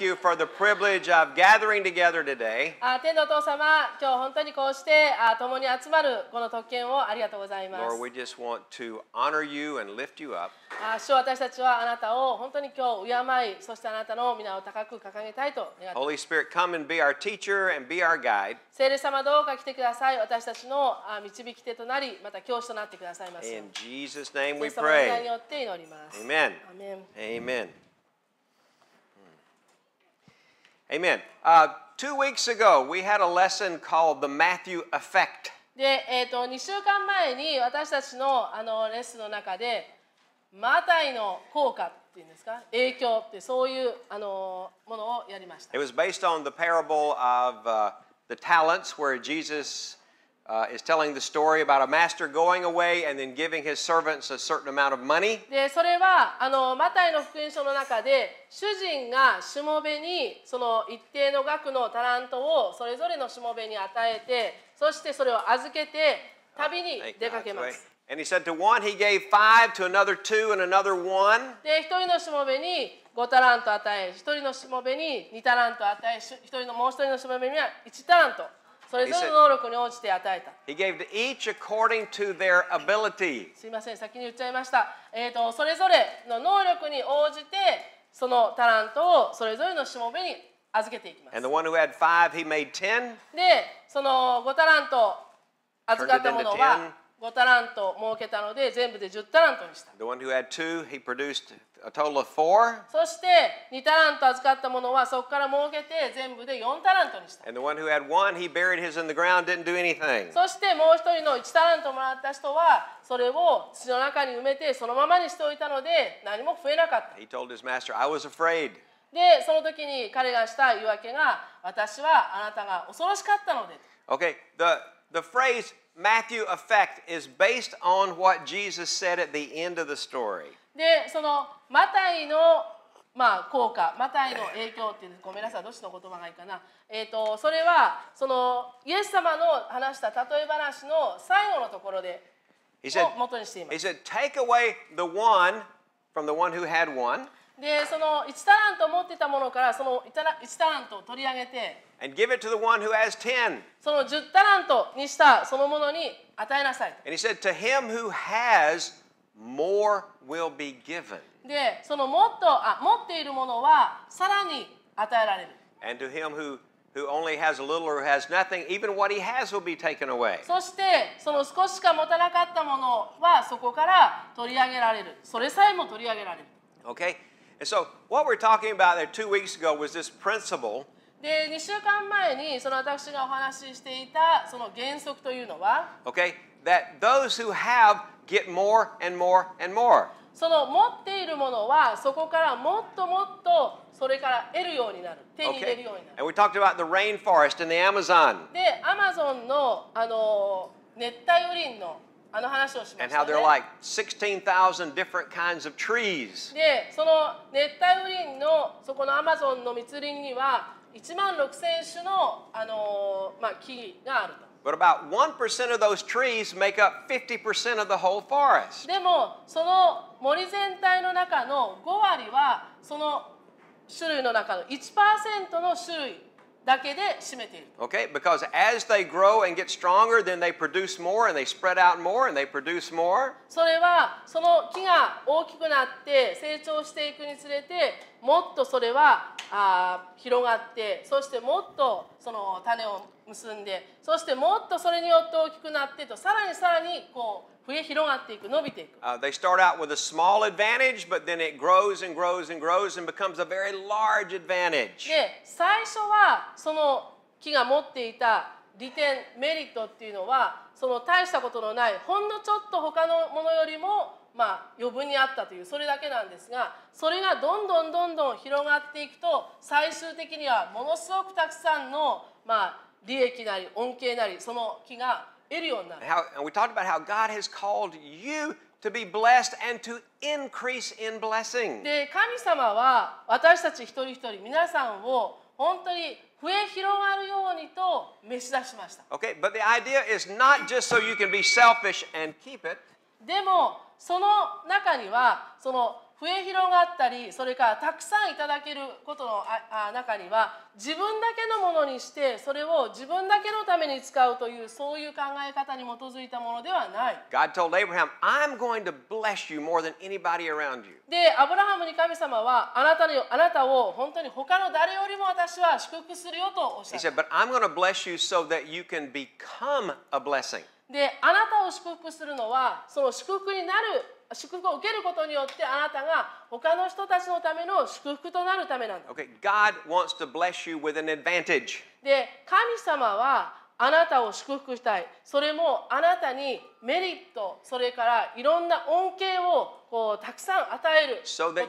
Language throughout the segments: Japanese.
you for the privilege of gathering together today. あ天のお父様、今日本当にこうしてあ共に集まるこの特権をありがとうございます。Lord, we just want to honor you and lift you up. あ主私たちはあなたを本当に今日敬い、そしてあなたの皆を高く掲げたいと願っています。Holy Spirit, come and be our teacher and be our guide. 聖霊様どうか来てください。私たちのあ導き手となり、また教師となってくださいます。In Jesus' name we pray. によって祈ります。Amen. Amen. Amen. Amen. Uh, two weeks ago, we had a lesson called the Matthew Effect. で、えー、と2週間前に私たちのあのレッスンの中で、マタイの効果っていうんですか、影響ってそういうあのものをやりました。It was based on the parable of、uh, the talents where Jesus uh, is telling the story about a master going away and then giving his servants a certain amount of money. And he said to one he gave five, to another two, and another one. て一人のしもへにそれぞれの能力に応じて与えた。He gave to each according to their ability. すみません、先に言っちゃいました。えっ、ー、と、それぞれの能力に応じて、そのタラントをそれぞれのしもべに預けていきます。five, で、その5タラント預かったものは5タラント設けたので、全部で10タラントにした。a total of four. そして2タラント預かったものはそこから儲けて全部で4タラントにした。And the one who had one, he buried his in the ground, didn't do anything. そしてもう一人の1タラントもらった人はそれを土の中に埋めてそのままにしておいたので何も増えなかった。He told his master, I was afraid. で、その時に彼がした言い訳が私はあなたが恐ろしかったので。Okay, the, the phrase Matthew effect is based on what Jesus said at the end of the story. でそのマタイのまあ、効果マタイの影響っていうごめんなさいどっちの言葉がいいかな、えーと、それはそのイエス様の話した例え話の最後のところで said, を元にしています。He said, Take away the one from the one who had one. でその1タラント持ってたものからその1タラ ,1 タラントを取り上げて And give it to the one who has ten. その10タラントにしたそのものに与えなさい。And he said, To him who has more will be given. で、そのもっとあ持っているものはさらに与えられる。And to him who who only has a little or has nothing, even what he has will be taken away. そしてその少ししか持たなかったものはそこから取り上げられる。それさえも取り上げられる。Okay, and so what we're talking about there two weeks ago was this principle. で、2週間前にその私がお話ししていたその原則というのは。Okay. that those who have get more and more and more. その持っているものはそこからもっともっとそれから得るようになる。手に入れるようになる。Okay. And we talked about the rainforest in the Amazon. で、アマゾンのあの熱帯雨林のあの話をしました、ね。And how there are like 16,000 different kinds of trees. で、その熱帯雨林のそこのアマゾンの密林には1万6,000種のあのまあ木があると。But about 1% of those trees make up 50% of the whole forest. でもその森全体の中の5割はその種類の中の1%の種類だけで占めている。Okay, because as they grow and get stronger, then they produce more and they spread out more and they produce more. それはその木が大きくなって成長していくにつれてもっとそれはあ広がってそしてもっとその種を結んでそしてもっとそれによって大きくなってとさらにさらにこう増え広がっていく伸びていく。Uh, they start out with a small advantage, but then it grows and grows and grows and becomes a very large advantage. で最初はその木が持っていた利点メリットっていうのはその大したことのないほんのちょっと他のものよりもまあ、余分にあったというそれだけなんですがそれがどんどんどんどん広がっていくと最終的にはものすごくたくさんの、まあ、利益なり恩恵なりその気が得るようになる。How, we talked about how God has called you to be blessed and to increase in blessing. で神様は私たち一人一人皆さんを本当に増え広がるようにと召し出しました。Okay, but the idea is not just so you can be selfish and keep it. でもその中にはその増え広がったりそれからたくさんいただけることの中には自分だけのものにしてそれを自分だけのために使うというそういう考え方に基づいたものではない。God told Abraham, I'm going to bless you more than anybody around you. で、アブラハムに神様はあなたにあなたを本当に他の誰よりも私は祝福するよとおっしゃった。He said, but I'm going to bless you so that you can become a blessing. であなたを祝福するのはその祝福になる祝福を受けることによってあなたが他の人たちのための祝福となるためなんだ。Okay. God wants to bless you with an advantage. で神様はあなたを祝福したいそれもあなたにメリットそれからいろんな恩恵をこうたくさん与える s o それをい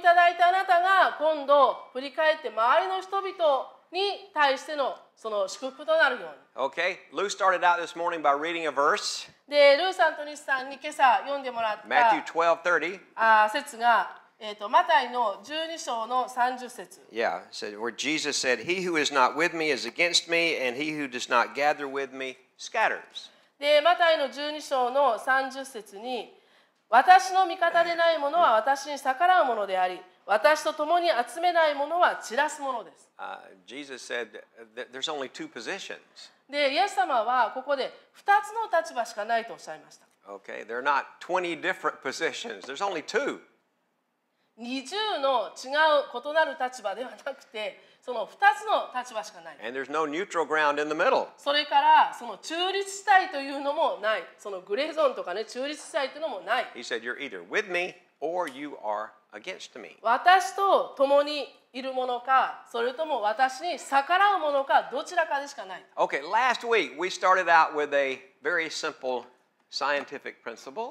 ただいたあなたが今度振り返って周りの人々に対してのその祝福となるように。Okay, Lou started out this morning by reading a verse. で、ルーさんと西さんに今朝読んでもらった Matthew 12:30. あ、節がえっ、ー、とマタイの12章の30節。Yeah, said where Jesus said, "He who is not with me is against me, and he who does not gather with me scatters." で、マタイの12章の30節に私の味方でないものは私に逆らうものであり。私と共に集めないものは散らすものです。Uh, Jesus said that there's only two positions. で、イエス様はここで2つの立場しかないとおっしゃいました。Okay, there are not 20 different positions, there's only two. 20の違う異なる立場ではなくて、その2つの立場しかない。And there's no neutral ground in the middle. それからその中立地帯というのもない。そのグレーゾーンとかね、中立地帯というのもない。He said, You're either with me or you are against me. 私と共にいるものか、それとも私に逆らうものか、どちらかでしかない。Okay, last week we started out with a very simple scientific principle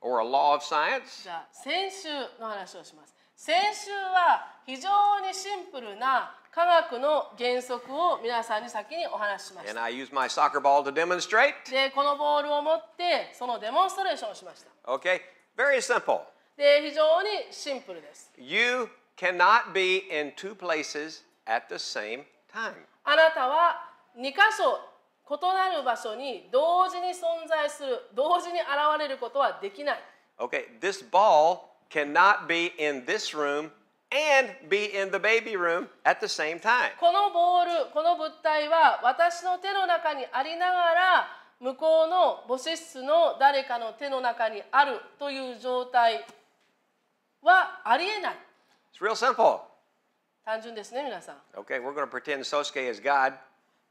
or a law of science. じゃあ、先週の話をします。先週は非常にシンプルな科学の原則を皆さんに先にお話ししました。And I used my soccer ball to demonstrate. で、このボールを持ってそのデモンストレーションをしました。Okay, very simple. で非常にシンプルです。You cannot be in two places at the same time. あなたは2箇所異なる場所に同時に存在する、同時に現れることはできない。Okay, this ball cannot be in this room and be in the baby room at the same time. このボール、この物体は私の手の中にありながら向こうの母子室の誰かの手の中にあるという状態はありえない。It's real simple. 単純ですね、皆さん。Okay, we're going to pretend Sosuke is God.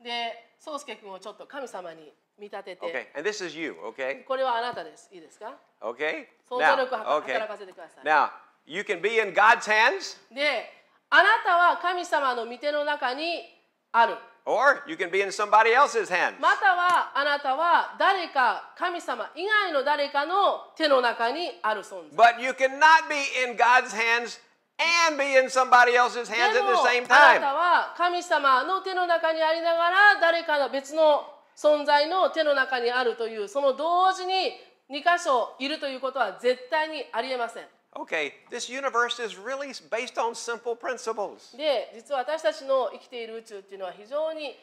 で、宗介君をちょっと神様に見立てて。Okay, and this is you, okay? これはあなたです。いいですか Okay? 想像力を Now, 働かせてください。Now, you can be in God's hands. で、あなたは神様の御手の中にある。Or you can be in somebody else's hand. またはあなたは誰か神様以外の誰かの手の中にある存在。But you cannot be in God's hands and be in somebody else's hands at the same time. あなたは神様の手の中にありながら誰かの別の存在の手の中にあるというその同時に2箇所いるということは絶対にありえません。okay, this universe is really based on simple principles. で、実は私たちの生きている宇宙っていうのは非常に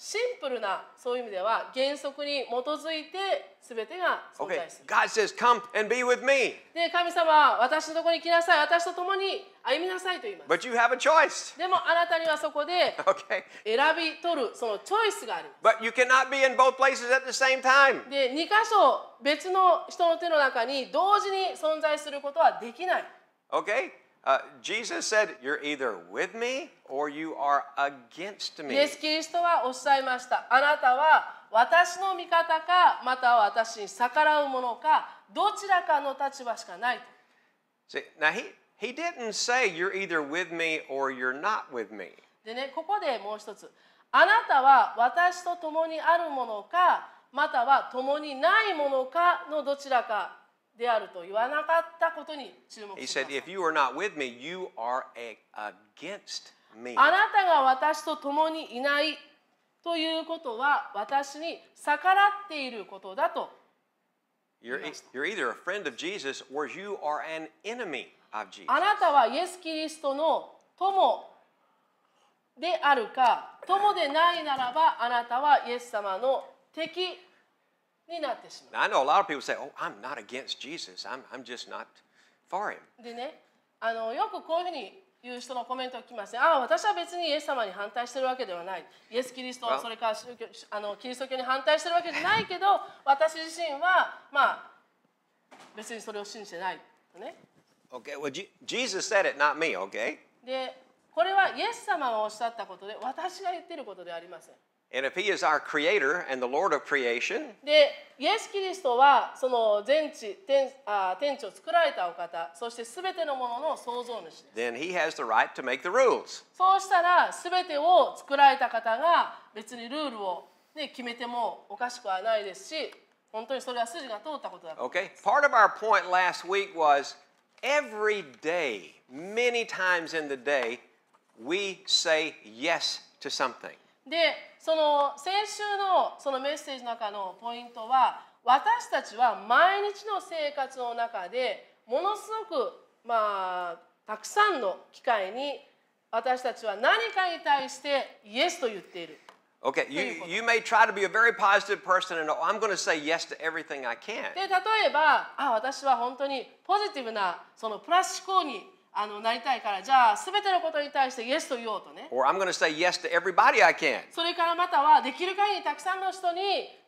シンプルなそういう意味では原則に基づいて全てが存在する。Okay. God says, Come and be with me. で、神様は私のところに来なさい、私と共に歩みなさいと言います。But you have a choice. でもあなたにはそこで選び取るそのチョイスがある。But you cannot be in both places at the same time. で、2箇所別の人の手の中に同時に存在することはできない。Okay? Uh, Jesus said, You're either with me or you are against me. イエス・キリストはおっしゃいました。あなたは私の味方か、または私に逆らう者か、どちらかの立場しかないと。See, now he, he didn't say, You're either with me or you're not with me. でね、ここでもう一つ。あなたは私と共にあるものか、または共にないものかのどちらかであると言わなかったことに注目します。Me. あなたが私と共にいないということは私に逆らっていることだと言います。あなたはイエス・キリストの友であるか、友でないならばあなたはイエス様の敵です。になってしまう。I know a lot of people say, oh, I'm not against Jesus. I'm, I'm just not for him. でね、あのよくこういうふうに言う人のコメントを聞きますね。ああ、私は別にイエス様に反対してるわけではない。イエス・キリスト、w それから宗教あのキリスト教に反対してるわけじゃないけど、私自身は、まあ、別にそれを信じてない。ね。Okay, well, Jesus said it, not me, okay? で、これはイエス様がおっしゃったことで、私が言ってることではありません。And if he is our creator and the Lord of creation, で、イエス・キリストはその全地天あ天地を作られたお方、そしてすべてのものの創造主です。then he has the right to make the rules. そうしたらすべてを作られた方が別にルールを、ね、決めてもおかしくはないですし、本当にそれは筋が通ったことだ。Okay? Part of our point last week was every day, many times in the day, we say yes to something. で、その先週のそのメッセージの中のポイントは私たちは毎日の生活の中でものすごくまあたくさんの機会に私たちは何かに対してイエスと言っている。Okay, you, you may try to be a very positive person and I'm going to say yes to everything I can. で例えばあ私は本当にポジティブなそのプラス思考にあのなりたいからじゃあすべてのことに対してイエスと言おうとね。Or I'm going to say yes to everybody I can. それからまたはできる限りたくさんの人に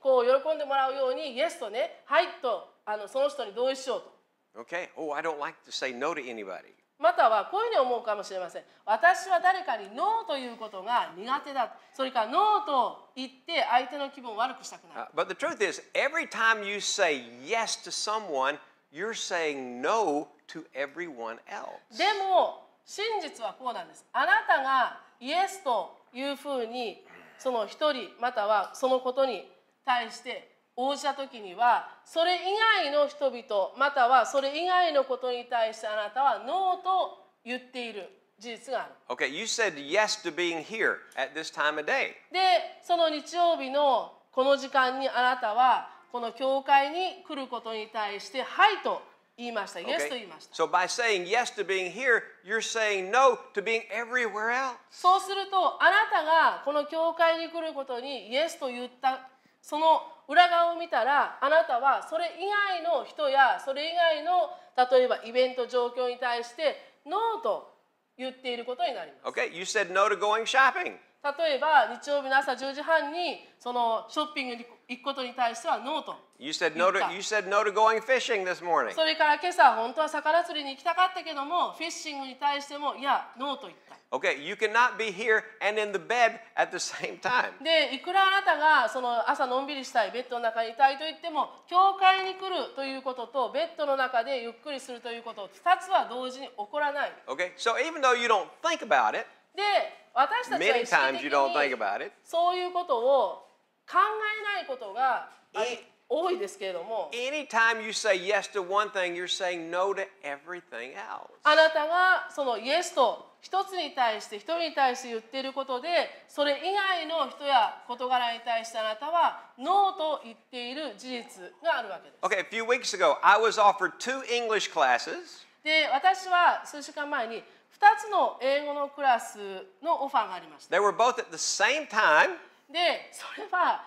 こう喜んでもらうようにイエスとねはいとあのその人に同意しようと。Okay. Oh, I don't like to say no to anybody. またはこういうふうに思うかもしれません。私は誰かにノーということが苦手だ。それからノーと言って相手の気分を悪くしたくない。Uh, but the truth is, every time you say yes to someone, you're saying no to everyone else. でも真実はこうなんです。あなたがイエスというふうにその一人またはそのことに対して応じた時にはそれ以外の人々またはそれ以外のことに対してあなたはノーと言っている事実がある。Okay, you said yes to being here at this time of day. で、その日曜日のこの時間にあなたはこの教会に来ることに対してはいと言いました。y s と言いました。o by saying yes to being here, you're saying no to being everywhere else. そうすると、あなたがこの教会に来ることにイエスと言ったその裏側を見たら、あなたはそれ以外の人やそれ以外の例えばイベント状況に対してノーと言っていることになります。Okay, you said no to going shopping. 例えば日曜日の朝10時半にそのショッピングに行くことに対してはノーと。You said no to, you said no to going fishing this morning. それから今朝、本当は魚釣りに行きたかったけども、フィッシングに対しても、いや、ノーと言った。Okay, you cannot be here and in the bed at the same time. で、いくらあなたがその朝のんびりしたい、ベッドの中にいたいと言っても、教会に来るということと、ベッドの中でゆっくりするということ、2つは同時に起こらない。Okay, so even though you don't think about it, で、私たちは意識的にそういうことを考えないことが多いですけれども Anytime you say yes to one thing, you're saying no to everything else. あなたがそのイエスと一つに対して一人に対して言っていることでそれ以外の人や事柄に対してあなたはノーと言っている事実があるわけです。Okay, a few weeks ago, I was offered two English classes. で、私は数週間前に2つの英語のクラスのオファーがありました。They were both at the same time. で、それは、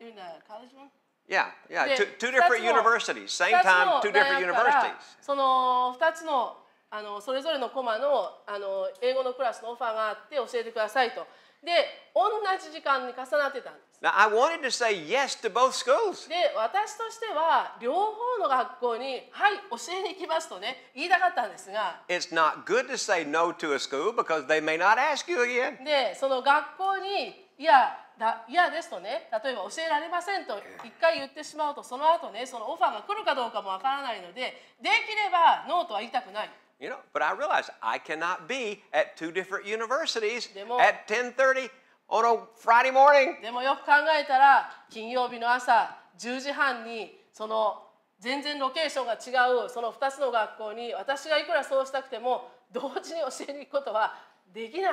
in a college one? Yeah, yeah, two, two different universities, same time, two different universities. その2つのあのそれぞれのコマのあの英語のクラスのオファーがあって教えてくださいと。で、同じ時間に重なってたんです。Now, I wanted to say yes to both schools. で、私としては両方の学校にはい教えに行きますとね言いたかったんですが。It's not good to say no to a school because they may not ask you again. で、その学校にいやだ嫌ですとね例えば教えられませんと一回言ってしまうとその後ねそのオファーが来るかどうかもわからないのでできればノーとは言いたくない。You know, but I realized I cannot be at two different universities at 10:30 on a Friday morning. でもよく考えたら金曜日の朝10時半にその全然ロケーションが違うその2つの学校に私がいくらそうしたくても同時に教えに行くことはできない。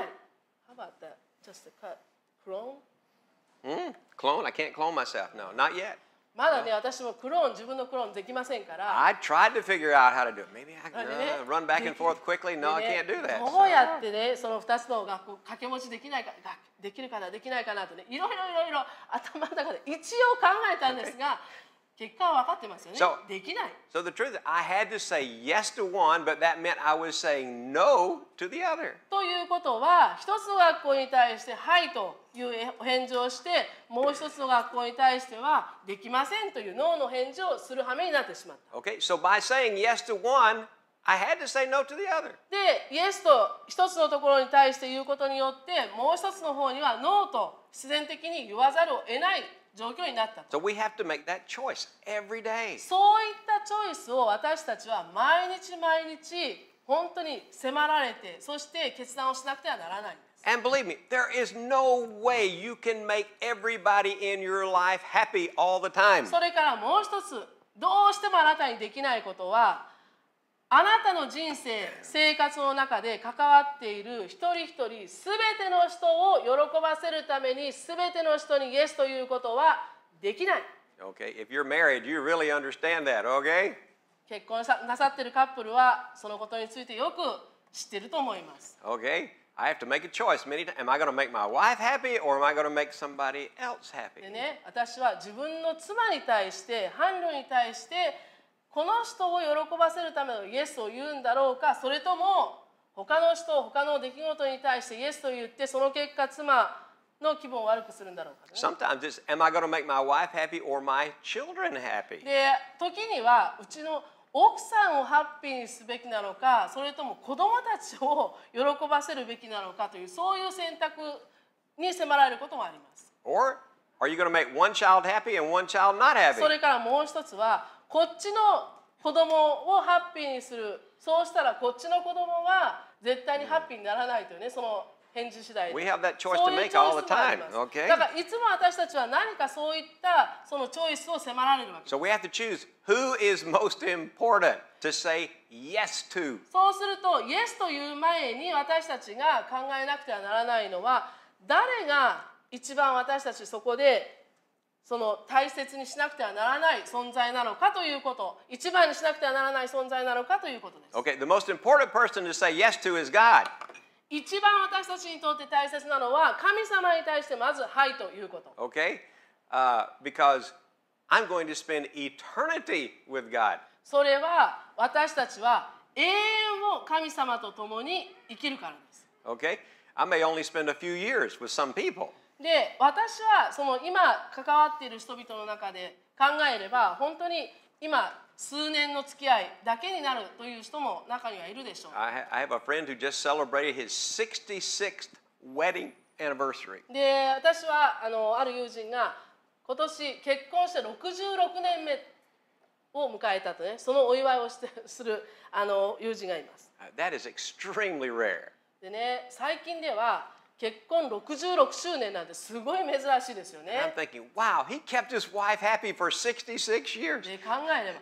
How about that? Just a cut from Mm, clone? I can't clone myself. No, not yet. まだね、私もクローン、自分のクローンできませんから。I tried to figure out how to do it. Maybe I can、u run back and forth quickly. No, I can't do that. どうやってね、その2つの学校、掛け持ちできないか、できるかな、できないかなとね、いろいろいろいろ頭の中で一応考えたんですが、結果は分かってますよね。So, できない。So the truth is, I had to say yes to one, but that meant I was saying no to the other. ということは、一つの学校に対してはいと。いう返事をしてもう一つの学校に対してはできませんという脳の返事をする羽目になってしまった。Okay, so by saying yes to one, I had to say no to the other. で、イエスと一つのところに対して言うことによってもう一つの方には脳と自然的に言わざるを得ない状況になった So、we have to make that choice every day. そういったチョイスを私たちは毎日毎日本当に迫られてそして決断をしなくてはならない。And believe me, there is no way you can make everybody in your life happy all the time. それからもう一つ、どうしてもあなたにできないことは、あなたの人生、生活の中で関わっている一人一人、すべての人を喜ばせるために、すべての人にイエスということはできない。Okay, if you're married, you really understand that, okay? 結婚さなさっているカップルは、そのことについてよく知っていると思います。Okay? I have to make a choice. Many times, am I going to make my wife happy or am I going to make somebody else happy? でね、私は自分の妻に対して、伴侶に対して、この人を喜ばせるためのイエスを言うんだろうか、それとも他の人、他の出来事に対してイエスと言って、その結果妻の気分を悪くするんだろうか、ね。Sometimes it's, am I going to make my wife happy or my children happy? で、時にはうちの奥さんをハッピーにすべきなのかそれとも子どもたちを喜ばせるべきなのかというそういう選択に迫られることもあります。それからもう一つはこっちの子供をハッピーにするそうしたらこっちの子供は絶対にハッピーにならないというねその返事次第 We have that choice to make all the time. Okay? だからいつも私たちは何かそういったそのチョイスを迫られるわけです。So we have to choose who is most important to say yes to. そうすると、yes という前に私たちが考えなくてはならないのは、誰が一番私たちそこでその大切にしなくてはならない存在なのかということ、一番にしなくてはならない存在なのかということです。Okay, the most important person to say yes to is God. 一番私たちにとって大切なのは神様に対してまずはいということ。Okay?、Uh, because I'm going to spend eternity with God. それは私たちは永遠を神様と共に生きるからです。Okay? I may only spend a few years with some people. で、私はその今関わっている人々の中で考えれば本当に今数年の付き合いだけになるという人も中にはいるでしょう。で、私はあのある友人が今年結婚して66年目を迎えたとね、そのお祝いをしてするあの友人がいます。でね、最近では結婚66周年なんてすごい珍しいですよね。で、考えれば。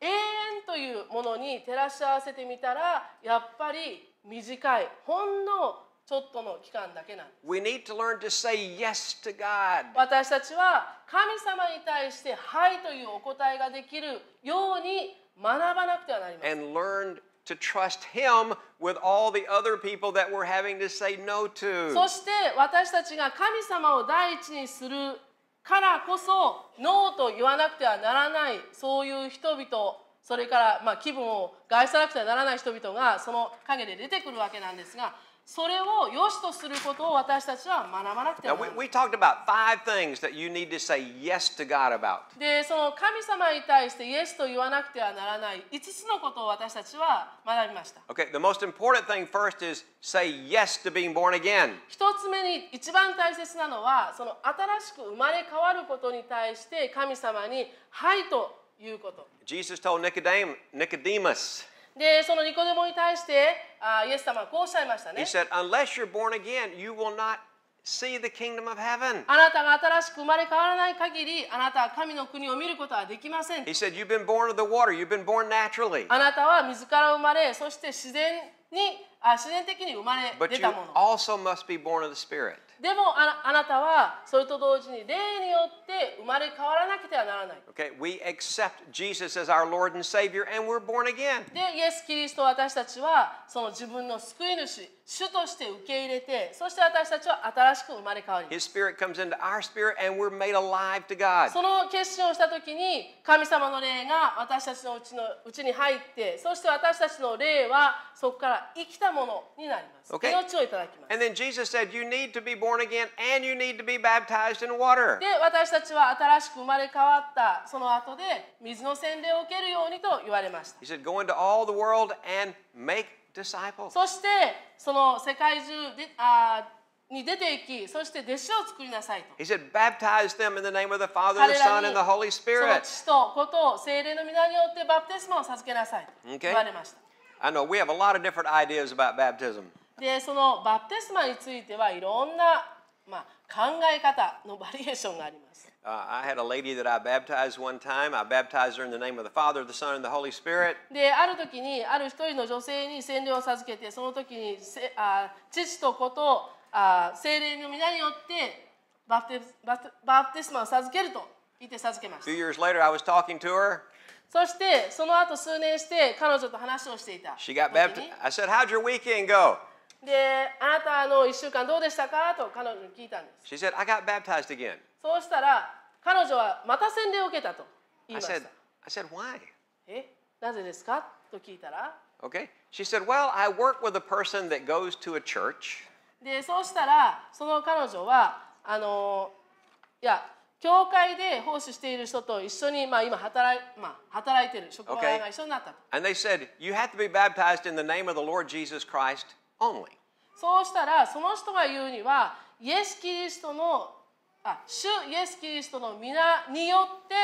永遠というものに照らし合わせてみたらやっぱり短いほんのちょっとの期間だけなんです。y e s 私たちは神様に対してはいというお答えができるように学ばなくてはなりません。to trust Him with all the other people that we're having to say no to. そして私たちが神様を第一にするからこそノーと言わなくてはならないそういう人々それからま気分を害さなくてはならない人々がその陰で出てくるわけなんですがそれを良しとすることを私たちは学ばなくてはいけない。で、その神様に対してイエスと言わなくてはならない5つのことを私たちは学びました。Okay, the most important thing f i 一つ目に一番大切なのは、その新しく生まれ変わることに対して神様にはいということ。j e s u で、そのニコデモに対して、あイエス様はこうおっしゃいましたね。He said, unless you're born again, you will not see the kingdom of heaven. あなたが新しく生まれ変わらない限り、あなたは神の国を見ることはできません。He said, you've been born of the water, you've been born naturally. あなたは水から生まれ、そして自然に、あ自然的に生まれ出たもの。But you also must be born of the Spirit. でもああなたはそれと同時に霊によって生まれ変わらなくてはならない。Okay, we accept Jesus as our Lord and Savior and we're born again. で、イエス・キリスト私たちはその自分の救い主主として受け入れて、そして私たちは新しく生まれ変わり。His spirit comes into our spirit and we're made alive to God. その決心をしたとに、神様の霊が私たちのうちのうちに入って、そして私たちの霊はそこから生きたものになります。Okay. 命をいただきます。And then Jesus said, You need to be born again and you need to be baptized in water. で、私たちは新しく生まれ変わったその後で、水の洗礼を受けるようにと言われました。He said, Go into all the world and make そしてその世界中であに出ていき、そして弟子を作りなさいと。父とことを聖霊の皆によってバプテスマを授けなさい言われました。でそのバプテスマについてはいろんな、まあ考え方のバリエーションがあります。Uh, I had a lady that I baptized one time. I baptized her in the name of the Father, the Son, and the Holy Spirit. で、ある時 Few years later, I was talking to her. そしてその後数年して彼女と話をしていた。She got baptized. I said, "How'd your weekend go?" で、あなたの1週間どうでしたかと彼女に聞いたんです。She said, I got baptized again. そうしたら、彼女はまた洗礼を受けたと言いました。I said, I said why? え、なぜですかと聞いたら。Okay. She said, Well, I work with a person that goes to a church. で、そうしたら、その彼女は、あの、いや、教会で奉仕している人と一緒に、まあ、今働い,、まあ、働いている職場が一緒になった。Okay. And they said, You have to be baptized in the name of the Lord Jesus Christ. only. そうしたらその人が言うにはイエス・キリストのあ主イエス・キリストの皆によって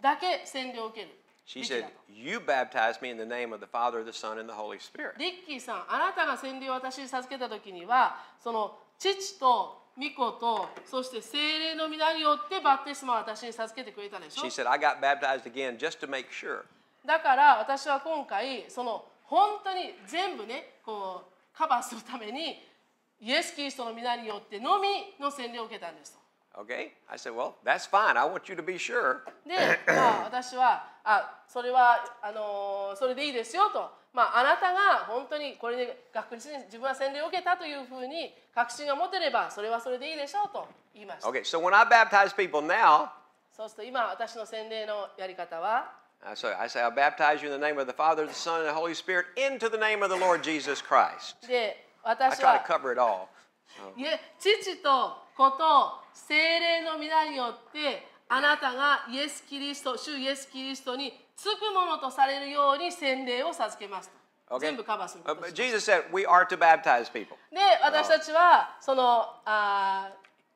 だけ洗礼を受ける。She said, You baptized me in the name of the Father, the Son, and the Holy Spirit. リッキーさん、あなたが洗礼を私に授けたときには、その父と御子と、そして聖霊の皆によってバプテスマを私に授けてくれたでしょ She said, I got baptized again just to make sure. だから私は今回、その本当に全部ね、こう、カバーするためにイエス・キリストの皆によってのみの洗礼を受けたんです Okay? I said, well, that's fine. I want you to be sure. で、まあ、私は、あ、それは、あの、それでいいですよと。まあ、あなたが本当にこれで学に自分は洗礼を受けたというふうに確信が持てれば、それはそれでいいでしょうと言いました。Okay, so when I baptize people now, そうすると今、私の洗礼のやり方は、Uh, so I say, I baptize you in the name of the Father, the Son, and the Holy Spirit into the name of the Lord Jesus Christ. I try to cover it all. Oh. 父と子と精霊の皆によってあなたがイエス・キリスト、主イエス・キリストにつくものとされるように洗礼を授けます。Okay. 全部カバーすることです。Jesus said, We are to baptize people. で、私たちはそのあ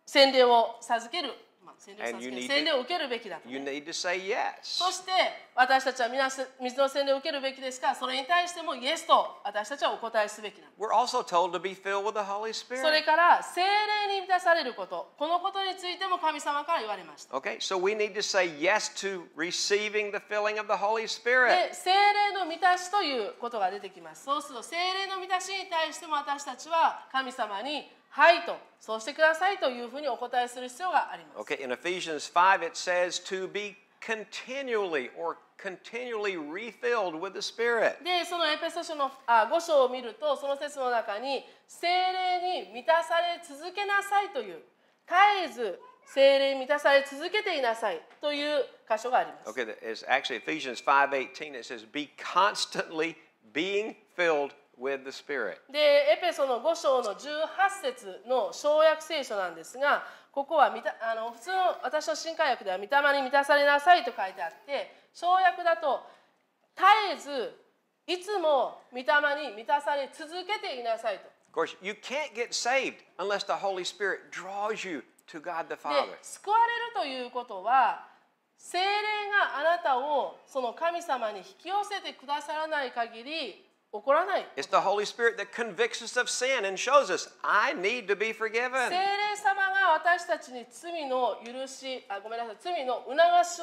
洗礼を授ける。You need to s そして私たちはみ水の洗礼を受けるべきですかそれに対しても、イエスと私たちはお答えすべきです。それから、精霊に満たされること、このことについても神様から言われました。こいで精霊の満たしということが出てきます。そうすると、精霊の満たしに対しても私たちは神様に。はいと、そうしてくださいというふうにお答えする必要があります。Okay, in Ephesians 5 it says to be continually or continually refilled with the Spirit. で、そのエペソ書のあ5章を見ると、その説の中に、精霊に満たされ続けなさいという、絶えず精霊に満たされ続けていなさいという箇所があります。Okay, it's actually Ephesians 5:18 it says, be constantly being filled with the Spirit. で、エペソの5章の18節の省略聖書なんですが、ここはたあの普通の私の新海薬では「御霊に満たされなさい」と書いてあって省略だと絶えずいつも御霊に満たされ続けていなさいと。Of course, you can't get saved unless the Holy Spirit draws you to God the Father. 救われるということは精霊があなたをその神様に引き寄せてくださらない限り怒らない。It's the Holy Spirit that convicts us of sin and shows us, I need to be forgiven. 聖霊様が私たちに罪の許し、あごめんなさい、罪の促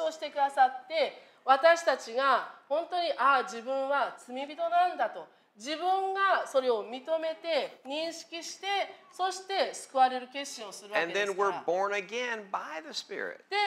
しをしてくださって、私たちが本当に、ああ、自分は罪人なんだと。自分がそれを認めて認識してそして救われる決心をするわけですからで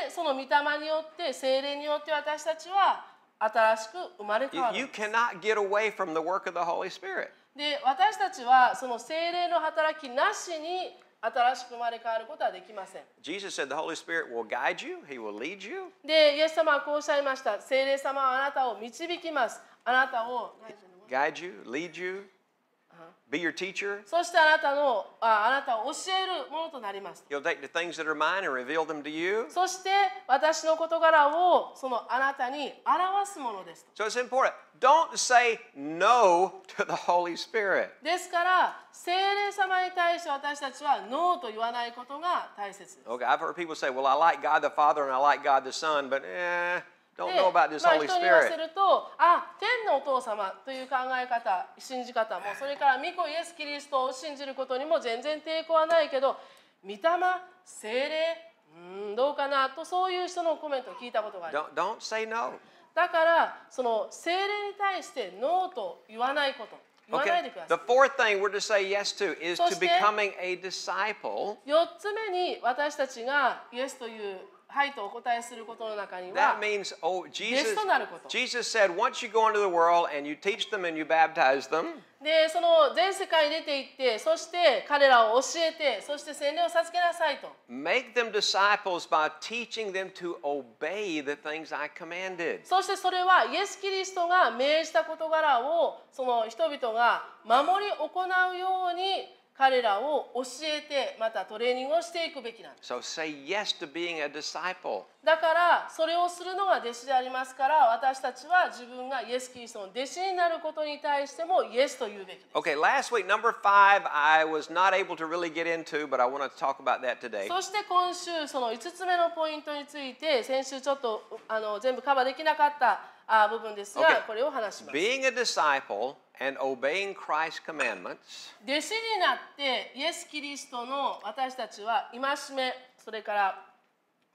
その御霊によって精霊によって私たちは新しく生まれ変わる you, you cannot get away from the work of the Holy Spirit. で私たちはその精霊の働きなしに新しく生まれ変わることはできません。Jesus said the Holy Spirit will guide you, He will lead you. で、イエス様はこうおっしゃいました。聖霊様はあなたを導きます。あなたを guide you, lead you. be your teacher. そしてあなたのああなたを教えるものとなります。He'll take the things that are mine and reveal them to you. そして私の事柄をそのあなたに表すものです。So it's important. Don't say no to the Holy Spirit. ですから聖霊様に対して私たちはノーと言わないことが大切です。Okay, I've heard people say, well, I like God the Father and I like God the Son, but eh. don't know about this h o 人に言わせると、あ、天のお父様という考え方、信じ方も、それから御子イエス・キリストを信じることにも全然抵抗はないけど、御霊、精霊、うん、どうかなとそういう人のコメントを聞いたことがある。だからその精霊に対してノーと言わないこと。Okay. The fourth thing we're to say yes to is to becoming a disciple. 4つ目に私たちがイエスというはいとお答えすることの中には、That means, oh, Jesus, Jesus said, once you go into the world and you teach them and you baptize them, でその全世界に出て行ってそして彼らを教えてそして洗礼を授けなさいと Make them disciples by teaching them to obey the things I commanded そしてそれはイエス・キリストが命じた事柄をその人々が守り行うように彼らを教えてまたトレーニングをしていくべきなんです。So、y e s to being a disciple. だからそれをするのが弟子でありますから私たちは自分がイエス・キリストの弟子になることに対してもイエスと言うべきです。Okay, last week, number five, I was not able to really get into, but I want to talk about that today. そして今週その5つ目のポイントについて先週ちょっとあの全部カバーできなかった部分ですが、okay. これを話します。Being a disciple and obeying Christ's commandments. 弟子になってイエス・キリストの私たちは戒めそれから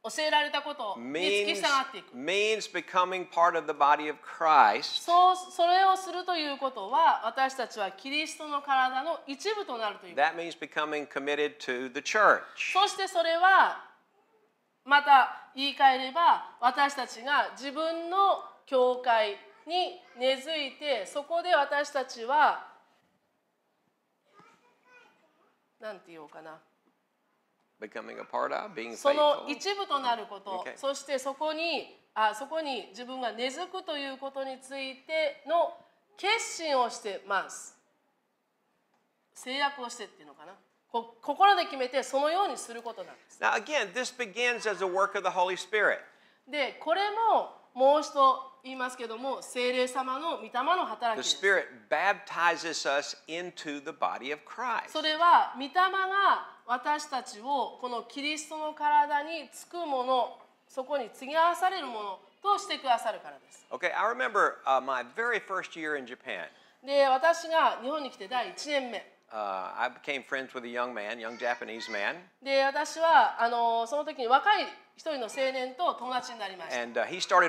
教えられたことに付き従っていく。Means becoming part of the body of Christ. そうそれをするということは私たちはキリストの体の一部となるということ。That means becoming committed to the church. そしてそれはまた言い換えれば私たちが自分の教会に根付いてそこで私たちは何て言おうかな becoming a part of, being その一部となること、okay. そしてそこにあそこに自分が根付くということについての決心をしてます。制約をしてっていうのかな。こ心で決めてそのようにすることなんです。Now again, this begins as a work of the Holy Spirit. で、これももう一度言いますけども聖霊様の御霊の働きです。それは御霊が私たちをこのキリストの体につくもの、そこに継ぎ合わされるものとしてくださるからです。で、私が日本に来て第1年目。で、私はあのその時に若い。一人の青年と友達になりました。And、uh, he for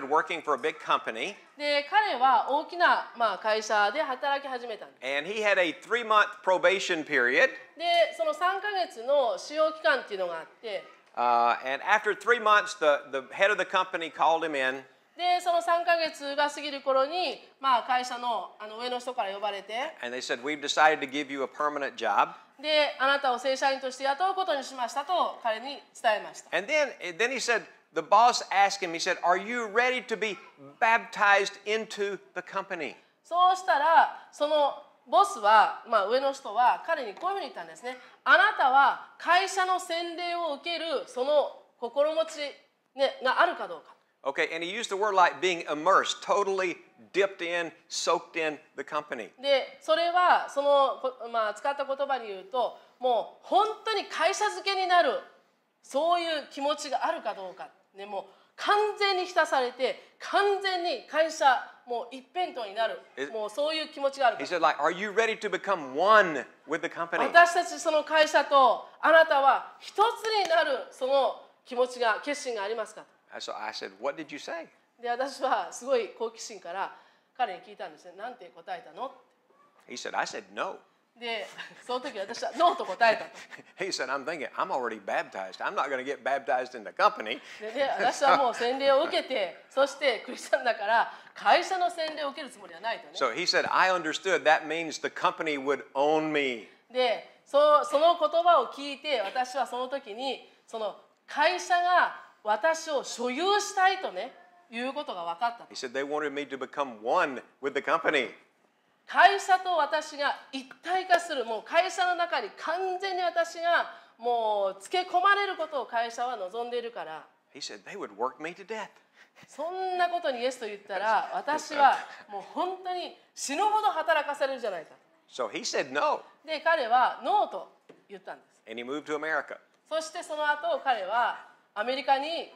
a big company. で、彼は大きな、まあ、会社で働き始めたんです。And he had a three-month probation period. で、その3か月の使用期間っていうのがあって。Uh, and after three months, the, the head of the company called him in. でその3か月が過ぎる頃に、まあ、会社のあの上の人から呼ばれて。で、あなたを正社員として雇うことにしましたと彼に伝えました。And then, then he said, The boss asked him, he said, Are you ready to be baptized into the company? そうしたら、そのボスは、まあ、上の人は彼にこういうふうに言ったんですね。あなたは会社の洗礼を受けるその心持ち、ね、があるかどうか。Okay, and he used the word like being immersed, totally dipped in, soaked in the company. で、それはそのまあ使った言葉で言うと、もう本当に会社付けになるそういう気持ちがあるかどうか、ね、もう完全に浸されて、完全に会社もう一辺倒になる、もうそういう気持ちがあるか。He said, like, are you ready to become one with the company? 私たちその会社とあなたは一つになるその気持ちが決心がありますか？So I said, What did you say? で、私はすごい好奇心から彼に聞いたんですね。なんて答えたの He said, I said no. で、その時私はノーと答えたと。He said, I'm thinking, I'm already baptized. I'm not going to get baptized in the company. で、ね、私はもう洗礼を受けて、そしてクリスチャンだから会社の洗礼を受けるつもりはないとね。So he said, I understood that means the company would own me. で、そその言葉を聞いて、私はその時にその会社が私を所有したいとねいうことが分かった。He said they wanted me to become one with the company. 会社と私が一体化する、もう会社の中に完全に私がもうつけ込まれることを会社は望んでいるから。He said they would work me to death. そんなことにイエスと言ったら、私はもう本当に死ぬほど働かされるじゃないか。So he said no. で、彼はノーと言ったんです。And he moved to America. そしてその後彼はアメリカに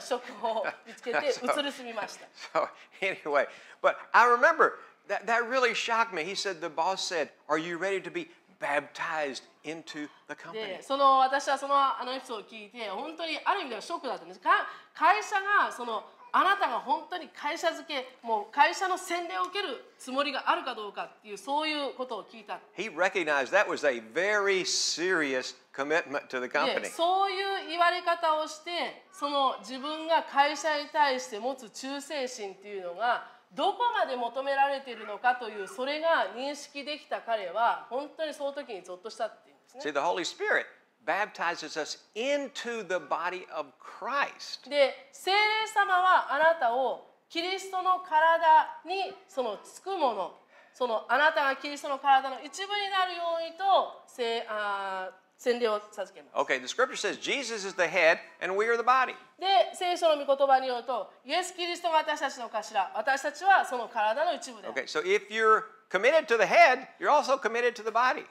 職を見つけて移り住みました。so, so anyway, but I remember that, that really shocked me. He said, the boss said, Are you ready to be baptized into the company? で、その私はそのあのエピソードを聞いて、本当にある意味ではショックだったんです。か会社がそのあなたが本当に会社付けもう会社の洗礼を受けるつもりがあるかどうかっていうそういうことを聞いた He recognized that was a very serious commitment to the company そういう言われ方をしてその自分が会社に対して持つ忠誠心っていうのがどこまで求められているのかというそれが認識できた彼は本当にその時にゾッとしたっていうんですね See the Holy Spirit baptizes us into the body of Christ. で、聖霊様はあなたをキリストの体にそのつくもの、そのあなたがキリストの体の一部になるようにと、せあ Okay, the scripture says Jesus is the head and we are the body. Okay, so if you're committed to the head, you're also committed to the body.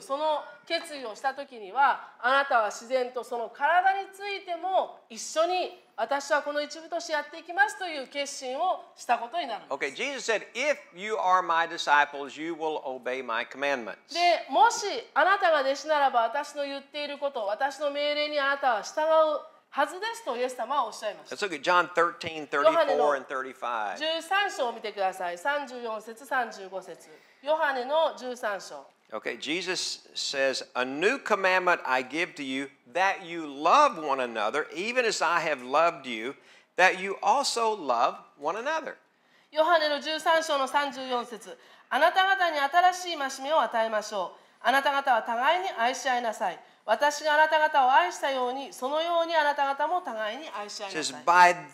その決意をしたとには、あなたは自然とその体についても一緒に私はこの一部としてやっていきますという決心をしたことになるんです。Okay, Jesus said, if you are my disciples, you will obey my commandments. で、もしあなたが弟子ならば私の言っていること、私の命令にあなたは従う。はずですとイエス様はおっしゃいました。Let's look at John 13, 34 and 35. 13章を見てください。34節、35節。ヨハネの13章。Okay, Jesus says, A new commandment I give to you, that you love one another, even as I have loved you, that you also love one another. ヨハネの13章の "By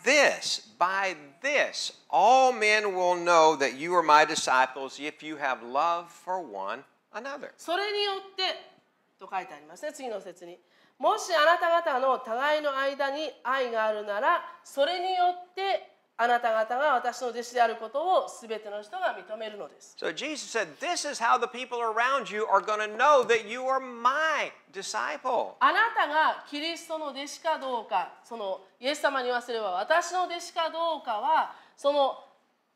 this, by this, all men will know that you are my disciples if you have love for one another. それによってと書いてありますね、次の説に。もしあなた方の互いの間に愛があるなら、それによってあなた方が私の弟子であることをすべての人が認めるのです。So Jesus said, This is how the people around you are going to know that you are my disciple. あなたがキリストの弟子かどうか、そのイエス様に言わせれば私の弟子かどうかは、その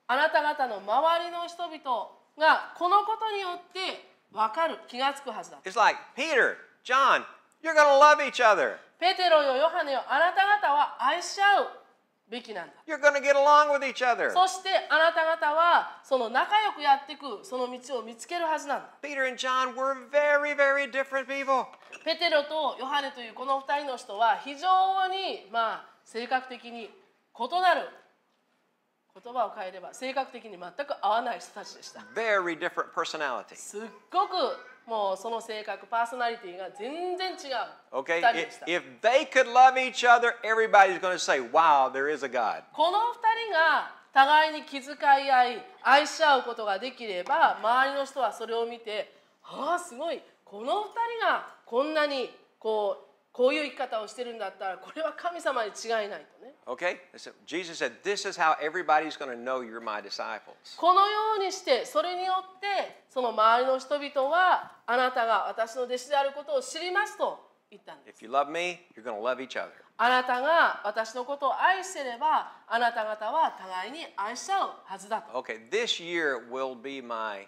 あなた方の周りの人々がこのことによってわかる、気がつくはずだ。It's like, Peter, John, you're going to love each other. ペテロよ、ヨハネよ、あなた方は愛し合う。べきなんだ。You're gonna get along with each other. そしてあなた方はその仲良くやっていくその道を見つけるはずなんだ。Peter and John were very, very different people. ペテロとヨハネというこの二人の人は非常にまあ性格的に異なる言葉を変えれば性格的に全く合わない人たちでした。Very different personality. すっごくもうその性格、パーソナリティが全然違う。Okay, if they could love each other, everybody's going to say, wow, there is a God. この二人が互いに気遣い合い、愛し合うことができれば、周りの人はそれを見て、ああ、すごい、この二人がこんなにこうこういう生き方をしてるんだったらこれは神様に違いないとね。Okay? So Jesus said, This is how everybody's going to know you're my disciples. このようにして、それによって、その周りの人々はあなたが私の弟子であることを知りますと言ったんです。If you love me, you're going to love each other. あなたが私のことを愛しれば、あなた方は互いに愛し合うはずだと。Okay, this year will be my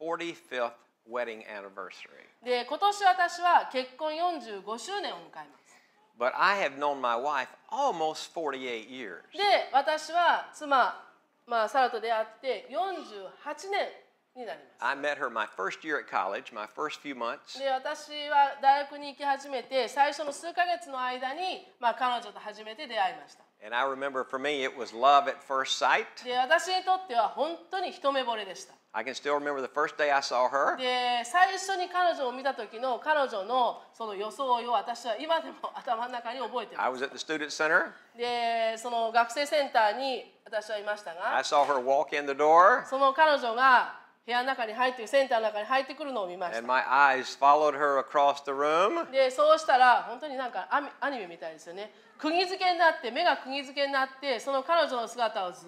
45th wedding anniversary. で今年私は結婚45周年を迎えます。But I have known my wife almost 48 years. で私は妻、まあ、サラと出会って48年。I met her my first year at college, my first few months. で私は大学に行き始めて最初の数ヶ月の間に、まあ、彼女と初めて出会いました。And I remember for me it was love at first sight. で私にとっては本当に一目惚れでした。I can still remember the first day I saw her. で、最初に彼女を見た時の彼女のその装いを私は今でも頭の中に覚えてい I was at the student center. で、その学生センターに私はいましたが。I saw her walk in the door. その彼女が部屋の中に入ってセンターの中に入ってくるのを見ました。And my eyes followed her across the room. で、そうしたら本当になんかアニメみたいですよね。釘付けになって目が釘付けになってその彼女の姿をず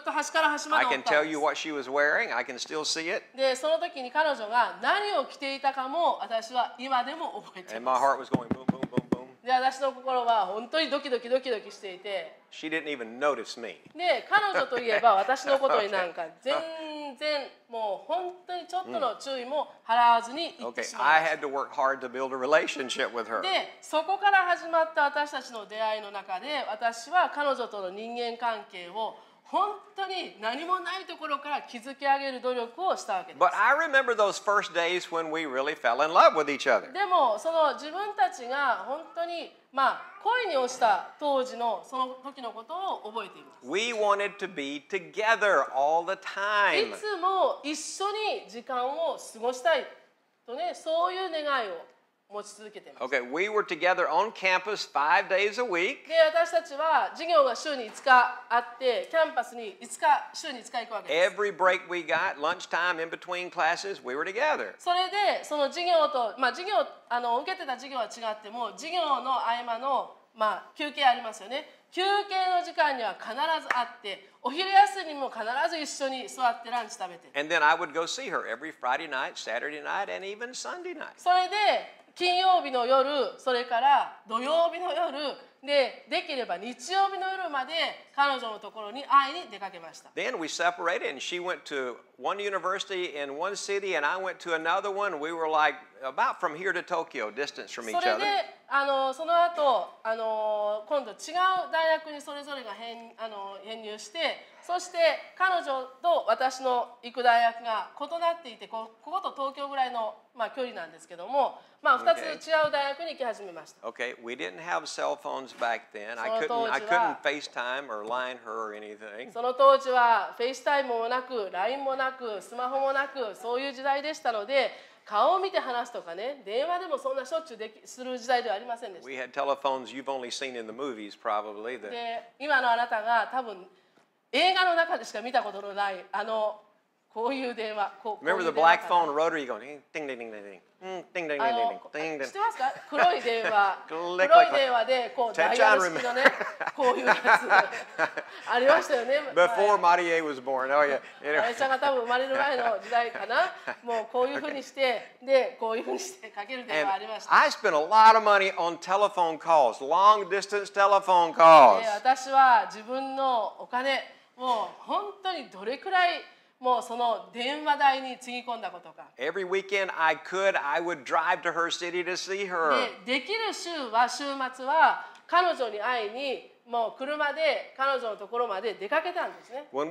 っと端から端までで I can tell you what she was wearing. I can still see it. で、その時に彼女が何を着ていたかも私は今でも覚えています。And my heart was going boom boom boom boom. で、私の心は本当にドキドキドキドキしていて。She didn't even notice me. で、彼女といえば私のことになんか全然。全然もう本当にちょっとの注意も払わずに行ってしまいまた。で、そこから始まった私たちの出会いの中で、私は彼女との人間関係を本当に何もないところから築き上げる努力をしたわけです。でもその自分たちが本当に、まあ、恋に落ちた当時のその時のことを覚えています。いつも一緒に時間を過ごしたいとね、そういう願いを。Okay, we were together on campus five days a week. Every break we got, lunchtime in between classes, we were together. まあ休憩ありますよね。休憩の時間には必ず会って、お昼休みも必ず一緒に座ってランチ食べて。And then I would go see her every Friday night, Saturday night, and even Sunday night. それで、金曜日の夜それから土曜日の夜でできれば日曜日の夜まで彼女のところに会いに出かけました。Then we separated and she went to one university in one city and I went to another one. We were like about from here to Tokyo, distance from each other. それであのその後あの今度違う大学にそれぞれが編あの編入して。そして彼女と私の行く大学が異なっていてここと東京ぐらいの、まあ、距離なんですけども、まあ、2つ違う大学に行き始めました。Okay. その当時は FaceTime もなく LINE もなくスマホもなくそういう時代でしたので。顔を見て話すとかね、電話でもそんなしょっちゅうできする時代ではありませんでした。今のあなたが多分映画の中でしか見たことのないあのこういう電話。こう Remember the black phone rotary going ding ding ding ding ding ding ding ding ding ding. 知ってますか？黒い電話。黒い電話でこうダイヤル式のね、こういうやつありましたよね。Before Marie was born. Oh yeah. マリちゃんが多分生まれる前の時代かな。もうこういうふうにしてでこういうふうにしてかける電話ありました。I spent a lot of money on telephone calls, long distance telephone calls. 私は自分のお金もう本当にどれくらいもうその電話代につぎ込んだことか。Every weekend I could, I would drive to her city to see her. で、できる週は週末は彼女に会いにもう車で彼女のところまで出かけたんですね。そ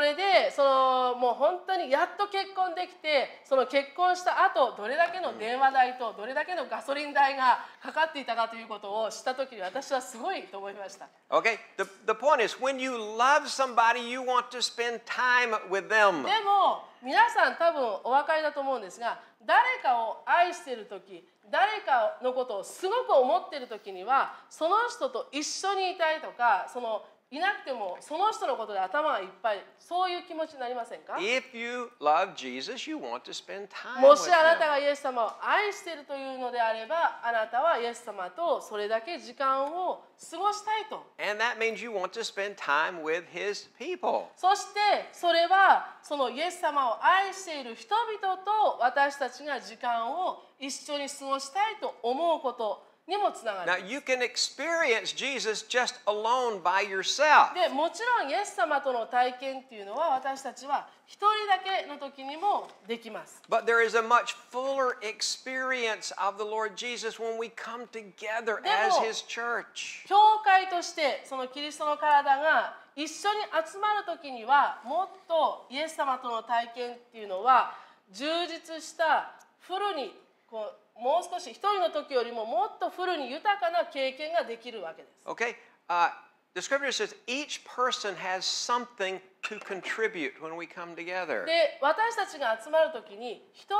れで、そのもう本当にやっと結婚できて、その結婚した後、どれだけの電話代とどれだけのガソリン代がかかっていたかということを知ったときに私はすごいと思いました。Okay, the, point is when you love somebody, you want to spend time with them. でも、皆さん多分お分かりだと思うんですが、誰かを愛しているとき、誰かのことをすごく思ってる時にはその人と一緒にいたいとかそのいなくてもその人のことで頭がいっぱいそういう気持ちになりませんか If you love Jesus, you want to spend time もしあなたがイエス様を愛しているというのであればあなたはイエス様とそれだけ時間を過ごしたいと And that means you want to spend time with his people. そしてそれはそのイエス様を愛している人々と私たちが時間を一緒に過ごしたいと思うことにもつながる。Now you can experience Jesus just alone by yourself. でもちろん、イエス様との体験っていうのは私たちは一人だけの時にもできます。But there is a much fuller experience of the Lord Jesus when we come together as His church. 教会としてそのキリストの体が一緒に集まる時にはもっとイエス様との体験っていうのは充実したフルにこうもう少し一人の時よりももっとフルに豊かな経験ができるわけです。Okay?、Uh, the scripture says each person has something to contribute when we come together. で私たちが集まる時に一人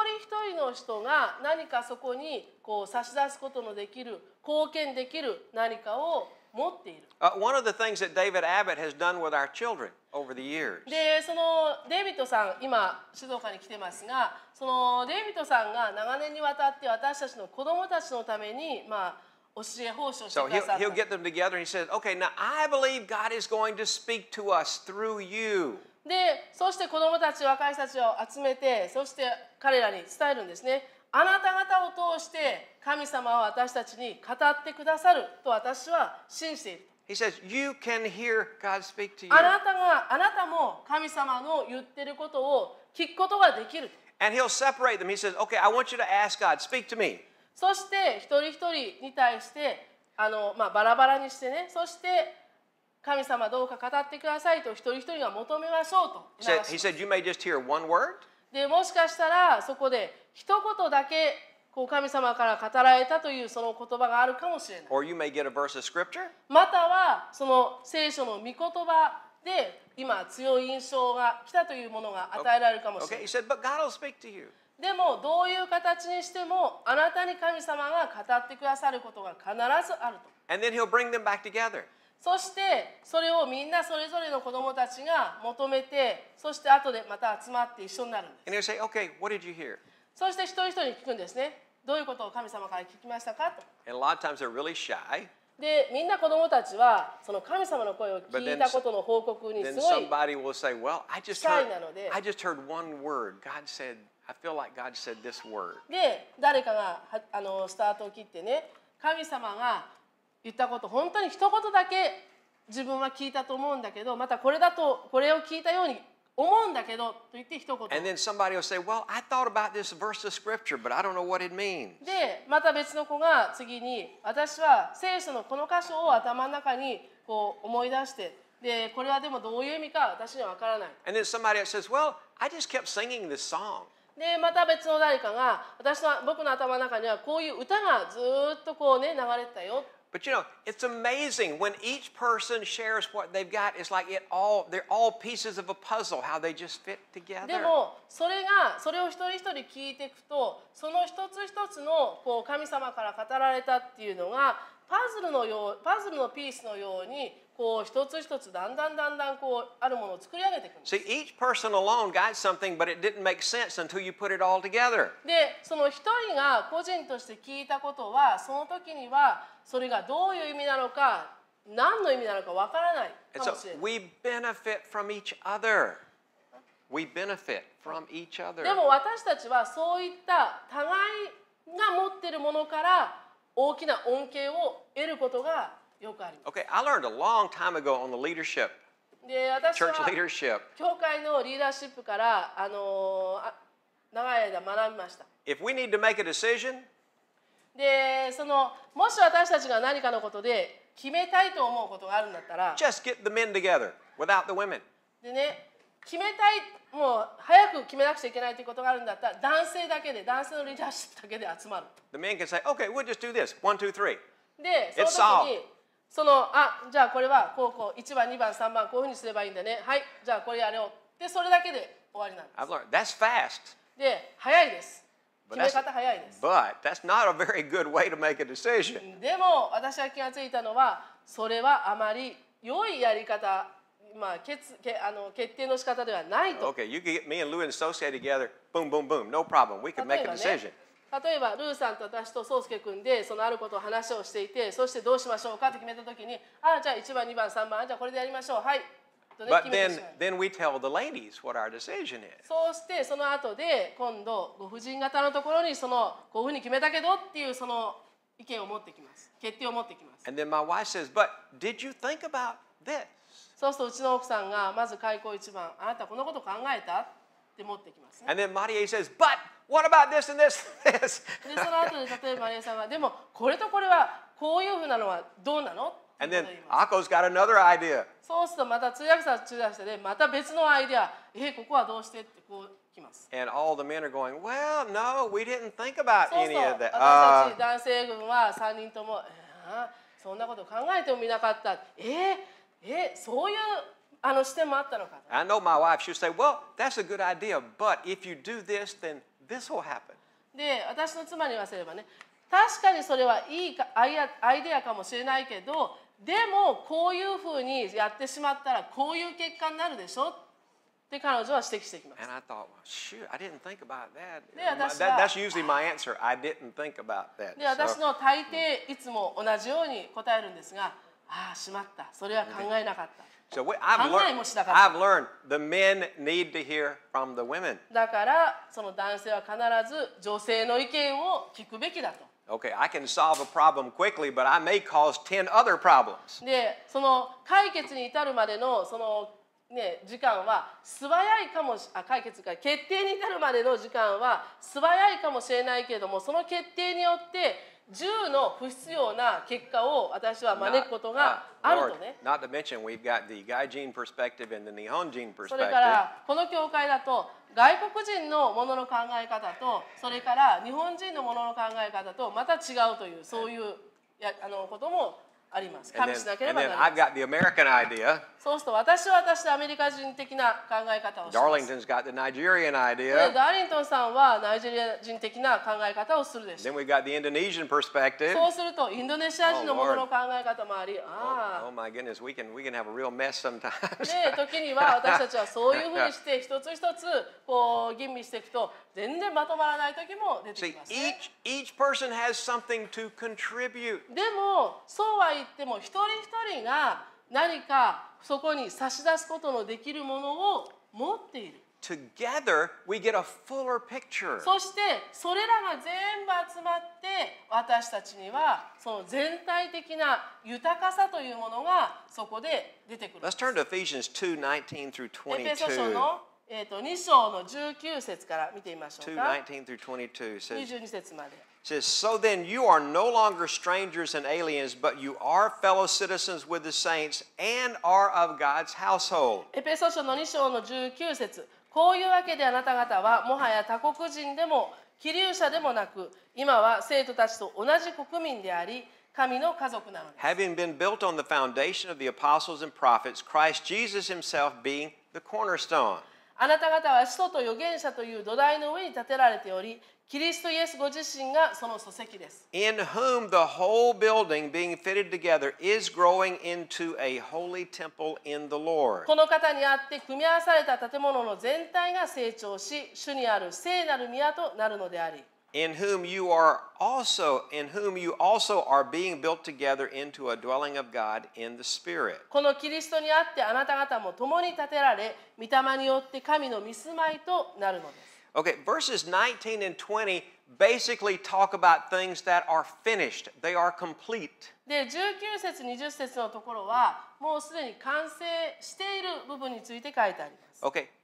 一人の人が何かそこにこう差し出すことのできる貢献できる何かを持っている。Uh, one of the things that David Abbott has done with our children over the years. で、そのデビッドさん、今静岡に来てますが、そのデビッドさんが長年にわたって私たちの子供たちのために、まあ。So he'll, he'll get them together and he says, Okay, now I believe God is going to speak to us through you. で、そして子供たち、若い人たちを集めて、そして彼らに伝えるんですね。あなた方を通して神様は私たちに語ってくださると私は信じている。He says, You can hear God speak to you. あなたがあなたも神様の言ってることを聞くことができる。And he'll separate them. He says, Okay, I want you to ask God, speak to me. そして一人一人に対してあの、まあ、バラバラにしてね、そして神様どうか語ってくださいと一人一人が求めましょうと。He said, he said, You may just hear one word. でもしかしたらそこで一言だけこう神様から語られたというその言葉があるかもしれない。またはその聖書の御言葉で今強い印象が来たというものが与えられるかもしれない。o でもどういう形にしてもあなたに神様が語ってくださることが必ずあると。And then bring them back together. そしてそれをみんなそれぞれの子供たちが求めてそして後でまた集まって一緒になるんです。And そして一人一人に聞くんですね。どういうことを神様から聞きましたかと。And a lot of times they're really shy. で、みんな子供たちはその神様の声を聞いたことの報告にすごい s a y well, heard, で。s a i d l i k e で、誰かがあのスタートを切ってね、神様が言ったこと、本当に一言だけ自分は聞いたと思うんだけど、またこれだとこれを聞いたように思うんだけどと言って一言。And then somebody will say, Well, I thought about this verse of scripture, but I don't know what it means. で、また別の子が次に、私は聖書のこの箇所を頭の中にこう思い出して、で、これはでもどういう意味か私にはわからない。And then somebody says, Well, I just kept singing this song. でまた別の誰かが私の僕の頭の中にはこういう歌がずっとこうね流れてたよ But you know, it's amazing when each person shares what they've got. It's like it all, they're all pieces of a puzzle, how they just fit together. でも、それが、それを一人一人聞いていくと、その一つ一つのこう神様から語られたっていうのが、パズルのよう、パズルのピースのように、こう一つ一つだんだんだんだんこうあるものを作り上げていくんです。See, each person alone got something, but it didn't make sense until you put it all together. で、その一人が個人として聞いたことは、その時には、それがどういう意味なのか何の意味なのかわからないかもしれない。So、we benefit from each other. We benefit from each other. でも私たちはそういった互いが持っているものから大きな恩恵を得ることがよくあります。Okay, I learned a long time ago on the leadership. で私は教会のリーダーシップからあの長い間学びました。If we need to make a decision, でそのもし私たちが何かのことで決めたいと思うことがあるんだったら Just get the men together without the women でね決めたいもう早く決めなくちゃいけないということがあるんだったら男性だけで男性のリーダーシップだけで集まる The men can say okay we'll just do this one two three でその時にそのあじゃあこれはこうこう1番2番3番こういうふうにすればいいんだねはいじゃあこれやれよでそれだけで終わりなんです I've learned that's fast で早いです決め方早いです。But that's not a very good way to make a decision. でも私が気がついたのはそれはあまり良いやり方まあ決けあの決定の仕方ではないと。Okay, you get me and Lou s o together, boom boom boom, no problem, we can make a decision. 例えばルーさんと私と宗介君でそのあることを話をしていてそしてどうしましょうかって決めた時にああじゃあ1番2番3番じゃあこれでやりましょうはい後で But then, then we tell the ladies what our decision is. そうしてその後で今度ご婦人方のところにそのこういうふうに決めたけどっていうその意見を持ってきます決定を持ってきます And then my wife says, But did you think about this? そうするとうちの奥さんがまず開口一番あなたこのこと考えたって持ってきますね And then Maria says, But what about this and this でその後で例えばマリアさんはでもこれとこれはこういうふうなのはどうなの And then Akko's got another idea. そうするとまた通訳者通訳者でまた別のアイデア、えここはどうしてってこうきます。And all the men are going, well, no, we didn't think about any of that. 私たち男性軍は3人とも、そんなこと考えてもみなかった。ええそういうあの視点もあったのか。I know my wife, she'll say, well, that's a good idea, but if you do this, then this will happen. で、私の妻に言わせればね、確かにそれはいいアイデアかもしれないけど、でもこういうふうにやってしまったらこういう結果になるでしょって彼女は指摘してきます。で私で私の大抵いつも同じように答えるんですが、ああしまった、それは考えなかった。So we, I've, l e a だからその男性は必ず女性の意見を聞くべきだと。Okay, I can solve a problem quickly, but I may cause 10 other problems. で、その解決に至るまでのそのね、時間は素早いかもしあ解決か決定に至るまでの時間は素早いかもしれないけれどもその決定によって1の不必要な結果を私は招くことがあるとね。それからこの教会だと外国人のものの考え方とそれから日本人のものの考え方とまた違うというそういうやあのこともあります。加味しなければなりません。I've got the American idea. そうすると私は私でアメリカ人的な考え方をします。Darlington's got the Nigerian idea. で、ダーリントンさんはナイジェリア人的な考え方をするでしょう。Then we got the Indonesian perspective. そうするとインドネシア人のものの考え方もあり、ああ。Oh my goodness, we can we can have a real mess sometimes. で、時には私たちはそういうふうにして一つ一つこう吟味していくと全然まとまらない時も出てきます、ね。See, each each person has something to contribute. でもそうは言言っても一人一人が何かそこに差し出すことのできるものを持っている。Together, we get a fuller picture. そしてそれらが全部集まって私たちにはその全体的な豊かさというものがそこで出てくる。Let's turn to Ephesians 2:19 through 22. えっと2章の19節から見てみましょうか。2 2 says 22節まで。says, So then you are no longer strangers and aliens, but you are fellow citizens with the saints and are of God's household. エペソ書の2章の19節こういうわけであなた方はもはや他国人でも希留者でもなく今は生徒たちと同じ国民であり神の家族なのです。Having been built on the foundation of the apostles and prophets, Christ Jesus himself being the cornerstone. あなた方は使徒と預言者という土台の上に建てられており、キリストイエスご自身がその礎石です。In whom the whole building being fitted together is growing into a holy temple in the Lord. この方にあって組み合わされた建物の全体が成長し、主にある聖なる宮となるのであり。in whom you are also in whom you also are being built together into a dwelling of God in the Spirit. Okay. verses 19 and 20 basically talk about things that are finished. They are complete. て19節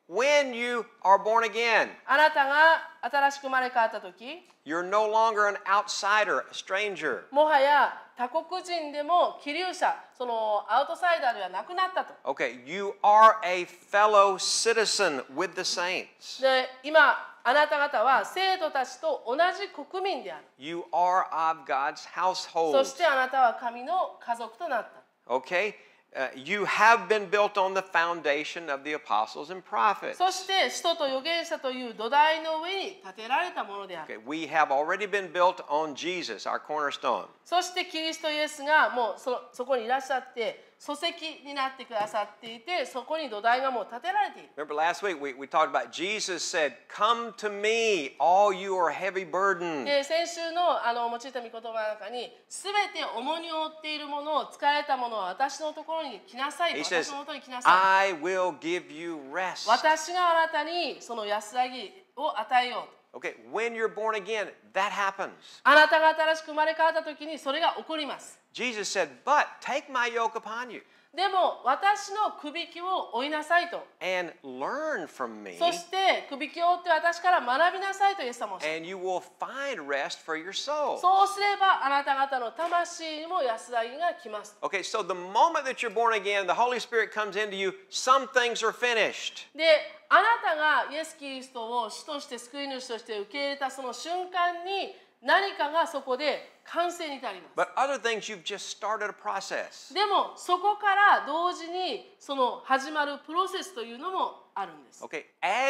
when you are born again. あなたが新しく生まれ変わった時 You're no longer an outsider, a stranger. もはや他国人でも気流者そのアウトサイダーではなくなったと Okay, you are a fellow citizen with the saints. で今あなた方は生徒たちと同じ国民である You are of God's household. そしてあなたは神の家族となった Okay? Uh, you have been built on the foundation of the apostles and prophets. そして使徒と預言者という土台の上に建てられたものである。Okay, we have already been built on Jesus, our cornerstone. そしてキリストイエスがもうそ,そこにいらっしゃって。礎石になってくださっていて、そこに土台がもう立てられている。Remember last week we, we talked about Jesus said, Come to me, all you are heavy burdened. 先週のあの用いた御言葉の中に、すべて重荷を負っているものを、疲れたものは私のところに来なさい。He 私のころに来なさい。I will give you rest. 私があなたにその安らぎを与えよう。Okay, when you're born again, that happens. あなたが新しく生まれ変わった時にそれが起こります。Jesus said, But take my yoke upon you. でも私のくびきを追いなさいと。And learn from me. そしてくびきを追って私から学びなさいとイエス様を And you will find rest for your soul. そうすればあなた方の魂にも安らぎが来ます。Okay, so the moment that you're born again, the Holy Spirit comes into you, some things are finished. で、あなたがイエス・キリストを主として救い主として受け入れたその瞬間に、何かがそこで完成に至ります。But other things you've just started a process. でもそこから同時にその始まるプロセスというのもあるんです。Okay.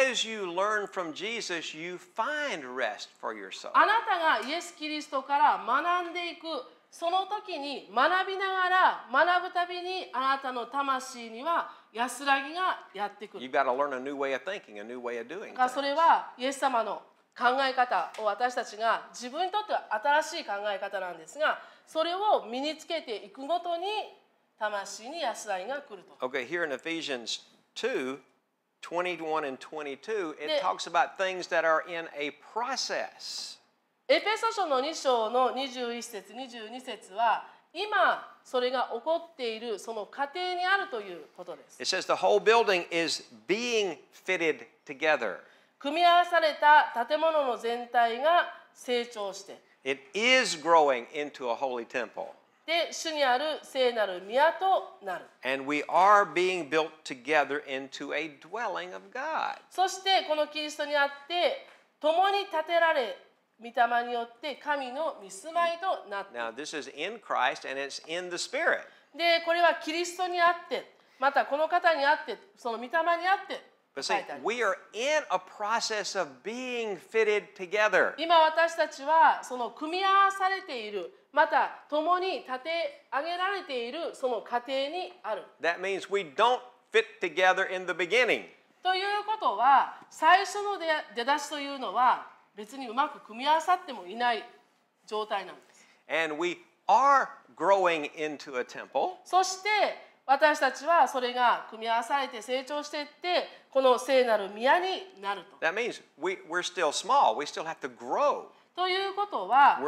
As you learn from Jesus, you find rest for yourself. あなたがイエス・キリストから学んでいくその時に学びながら学ぶたびにあなたの魂には安らぎがやってくる。You've got to learn a new way of thinking, a new way of doing. それはイエス様の考え方を私たちが自分にとっては新しい考え方なんですがそれを身につけていくごとに魂に安らぎが来ると。Okay, here in Ephesians 2 21 and 22, it talks about things that are in a process. エペソ書の2章の21節22節は今それが起こっているその過程にあるということです。It says the whole building is being fitted together. 組み合わされた建物の全体が成長して It is growing into a holy temple. で主にある聖なる宮となる。And we are being built together into a dwelling of God. そしてこのキリストにあって共に建てられ御霊によって神の御住まいとなって。Now this is in Christ and it's in the Spirit. でこれはキリストにあってまたこの方にあってその御霊にあって。But see, we are in a process of being fitted together. That means we don't fit together in the beginning. ということは、最初の出だしというのは別にうまく組み合わさってもいない状態なんです。And we are growing into a temple. そして私たちはそれが組み合わされて成長していってこの聖なる宮になると。That means we, we're still small. We still have to grow. ということは、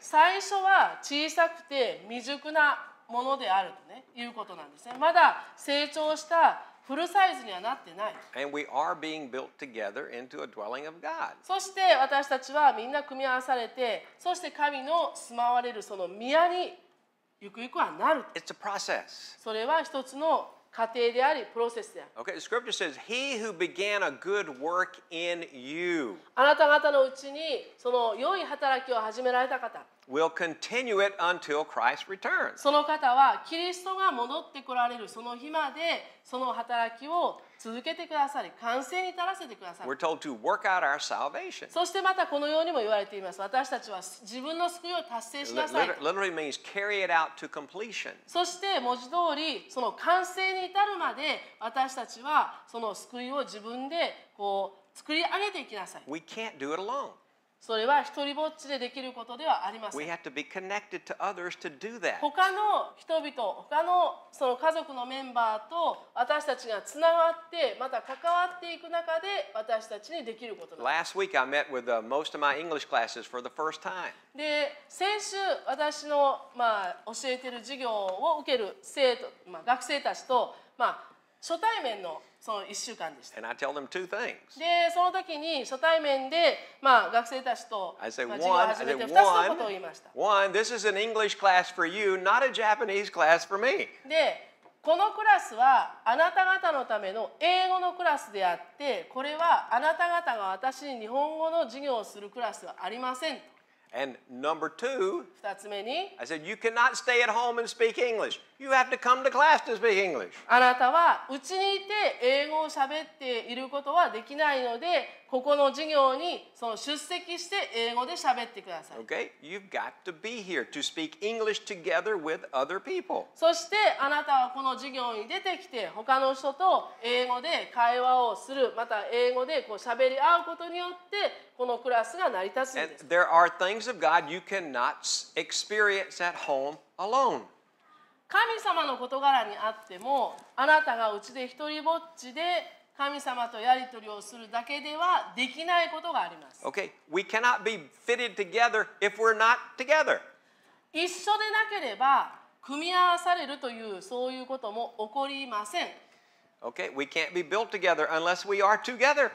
最初は小さくて未熟なものであると、ね、いうことなんですね。まだ成長したフルサイズにはなってない。そして私たちはみんな組み合わされて、そして神の住まわれるその宮にゆくゆくはなる。It's a process. それは一つの過程であり、プロセスである。Okay, scripture says, He who began a good work in you あなた方のうちにその良い働きを始められた方、will continue it until Christ returns. その方はキリストが戻ってこられるその日までその働きを続けてくださり、完成に至らせてください。We're told to work out our salvation. そしてまたこのようにも言われています。私たちは自分の救いを達成しなさい。Literally means carry it out to completion. そして文字通り、その完成に至るまで私たちはその救いを自分でこう作り上げていきなさい。We can't do it alone. それは一人ぼっちでできることではありません。他の人々、他のその家族のメンバーと私たちがつながって、また関わっていく中で私たちにできることです。Last week I met w i t h most of my English classes for the first time. で、先週私の、まあ、教えている授業を受ける生徒、まあ、学生たちと、まあ、初対面のその1週間でした。And I tell them two things. で、その時に初対面で、まあ、学生たちと、I s a 授業を始めて2つのことを言いました。One, this is an English class for you, not a Japanese class for me. で、このクラスはあなた方のための英語のクラスであって、これはあなた方が私に日本語の授業をするクラスはありません。And number two, I said, you cannot stay at home and speak English. You have to come to class to speak English. あなたは家にいて英語を喋っていることはできないのでここの授業にその出席して英語で喋ってください。Okay? You've got to be here to speak English together with other people. そしてあなたはこの授業に出てきて他の人と英語で会話をするまた英語でこう喋り合うことによってこのクラスが成り立つんです。And there are things of God you cannot experience at home alone. 神様の事柄にあってもあなたがうちで一人ぼっちで神様とやり取りをするだけではできないことがあります。Okay, we cannot be fitted together if we're not together. 一緒でなければ組み合わされるというそういうことも起こりません。Okay, we can't be built together unless we are together.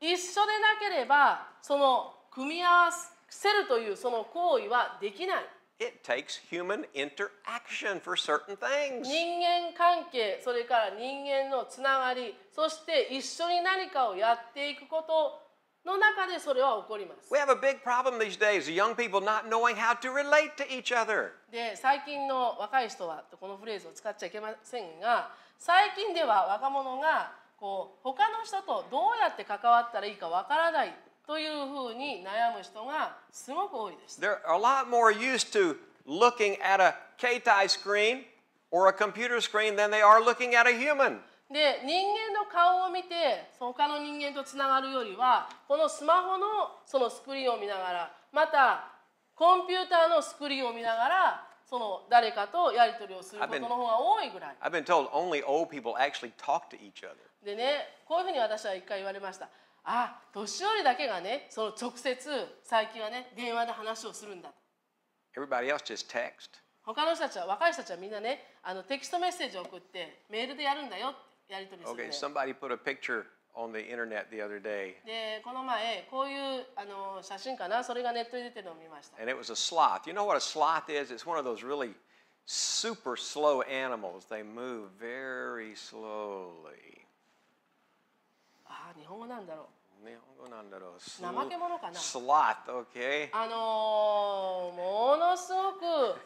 一緒でなければその組み合わせるというその行為はできない。It takes human interaction for certain things. 人間関係、それから人間のつながり、そして一緒に何かをやっていくことの中でそれは起こります。We have a big problem these days, young people not knowing how to relate to each other. で、最近の若い人はこのフレーズを使っちゃいけませんが、最近では若者がこう他の人とどうやって関わったらいいかわからない。というふうに悩む人がすごく多いです。They're a lot more used to looking at a K-tie screen or a computer screen than they are looking at a human. で人間の顔を見て他の人間とつながるよりはこのスマホのそのスクリーンを見ながらまたコンピューターのスクリーンを見ながらその誰かとやり取りをすることの方が多いぐらい。I've been told only old people actually talk to each other. でね、こういうふうに私は一回言われました。あ年寄りだけがねその直接最近はね電話で話をするんだ Everybody else just text. 他の人たちは若い人たちはみんなねあのテキストメッセージを送ってメールでやるんだよやり取りする、ね、Okay, somebody put a picture on the internet the other day. でこの前こういうあの写真かなそれがネットに出てるのを見ました。And it was a sloth. You know what a sloth is? It's one of those really super slow animals. They move very slowly. 日本語なんだろう。日本語なんだろう。怠け者かな。スロット、OK。あのー、ものすごく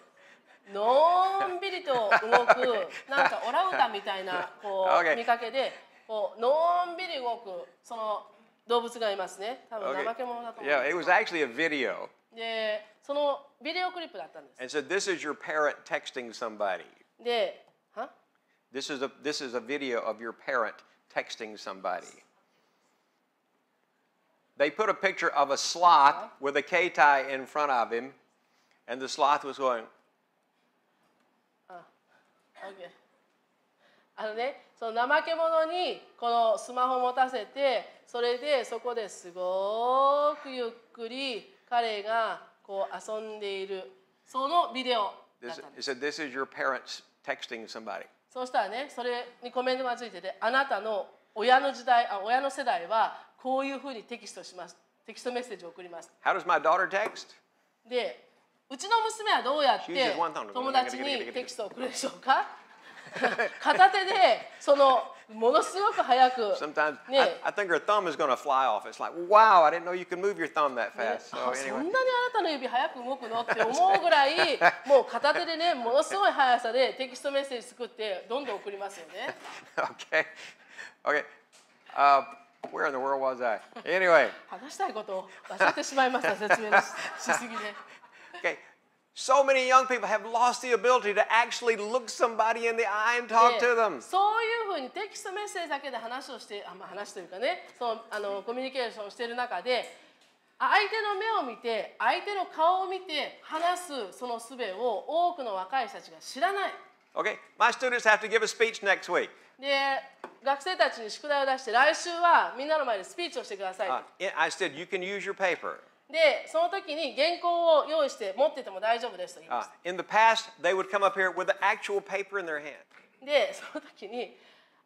のんびりと動く、なんかオラウタみたいなこう、okay. 見かけで、こうのんびり動くその動物がいますね。多分怠け者だと思う。Yeah, it was actually a video. で、そのビデオクリップだったんです。And so this is your parent texting somebody. で、は？This is a this is a video of your parent texting somebody. they put a picture of a s l o t with a K t i in front of him, and the s l o t was going. あのね、その怠け者にこのスマホ持たせてそれでそこですごくゆっくり彼がこう遊んでいるそのビデオそうしたらねそれにコメントがついててあなたの親の時代あ親の世代はこういうふうにテキストします。テキストメッセージを送ります。で、うちの娘はどうやって友達にテキスト送るでしょうか片手でそのものすごく速く。s ね、wow, I didn't know you c o u move your thumb that fast. そんなにあなたの指速く動くのって思うぐらい、もう片手でね、ものすごい速さでテキストメッセージ作って、どんどん送りますよね。OK。OK。Where in the world was I? Anyway. 話したいことを忘れてしまいました。説明しすぎで。Okay. So many young people have lost the ability to actually look somebody in the eye and talk to them. そういうふうにテキストメッセージだけで話をして、あまあ、話というかね、そのあのコミュニケーションしている中で、相手の目を見て、相手の顔を見て話すその術を多くの若い人たちが知らない。Okay, my students have to give a speech next week. で、学生たちに宿題を出して来週はみんなの前でスピーチをしてください。Uh, I said you can use your paper. で、その時に原稿を用意して持ってても大丈夫ですと言いました。Uh, in the past, they would come up here with the actual paper in their hand. で、その時に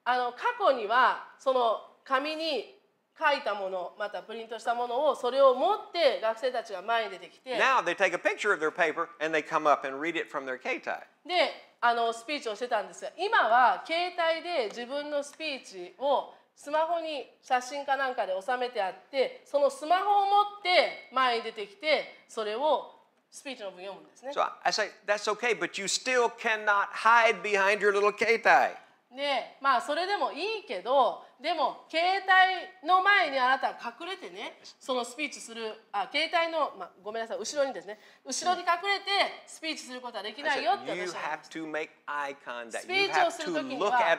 あの過去にはその紙に書いたもの、またプリントしたものをそれを持って学生たちが前に出てきて。Now they take a picture of their paper and they come up and read it from their K-tie. で。あのスピーチをしてたんですが今は携帯で自分のスピーチをスマホに写真かなんかで収めてあってそのスマホを持って前に出てきてそれをスピーチの文読むんですね。So I say, that's okay, but you still cannot hide behind your little 携帯。でまあそれでもいいけどでも携帯の前にあなた隠れてねそのスピーチするあ携帯の、まあ、ごめんなさい後ろにですね後ろに隠れてスピーチすることはできないよって私はスピーチをするときには原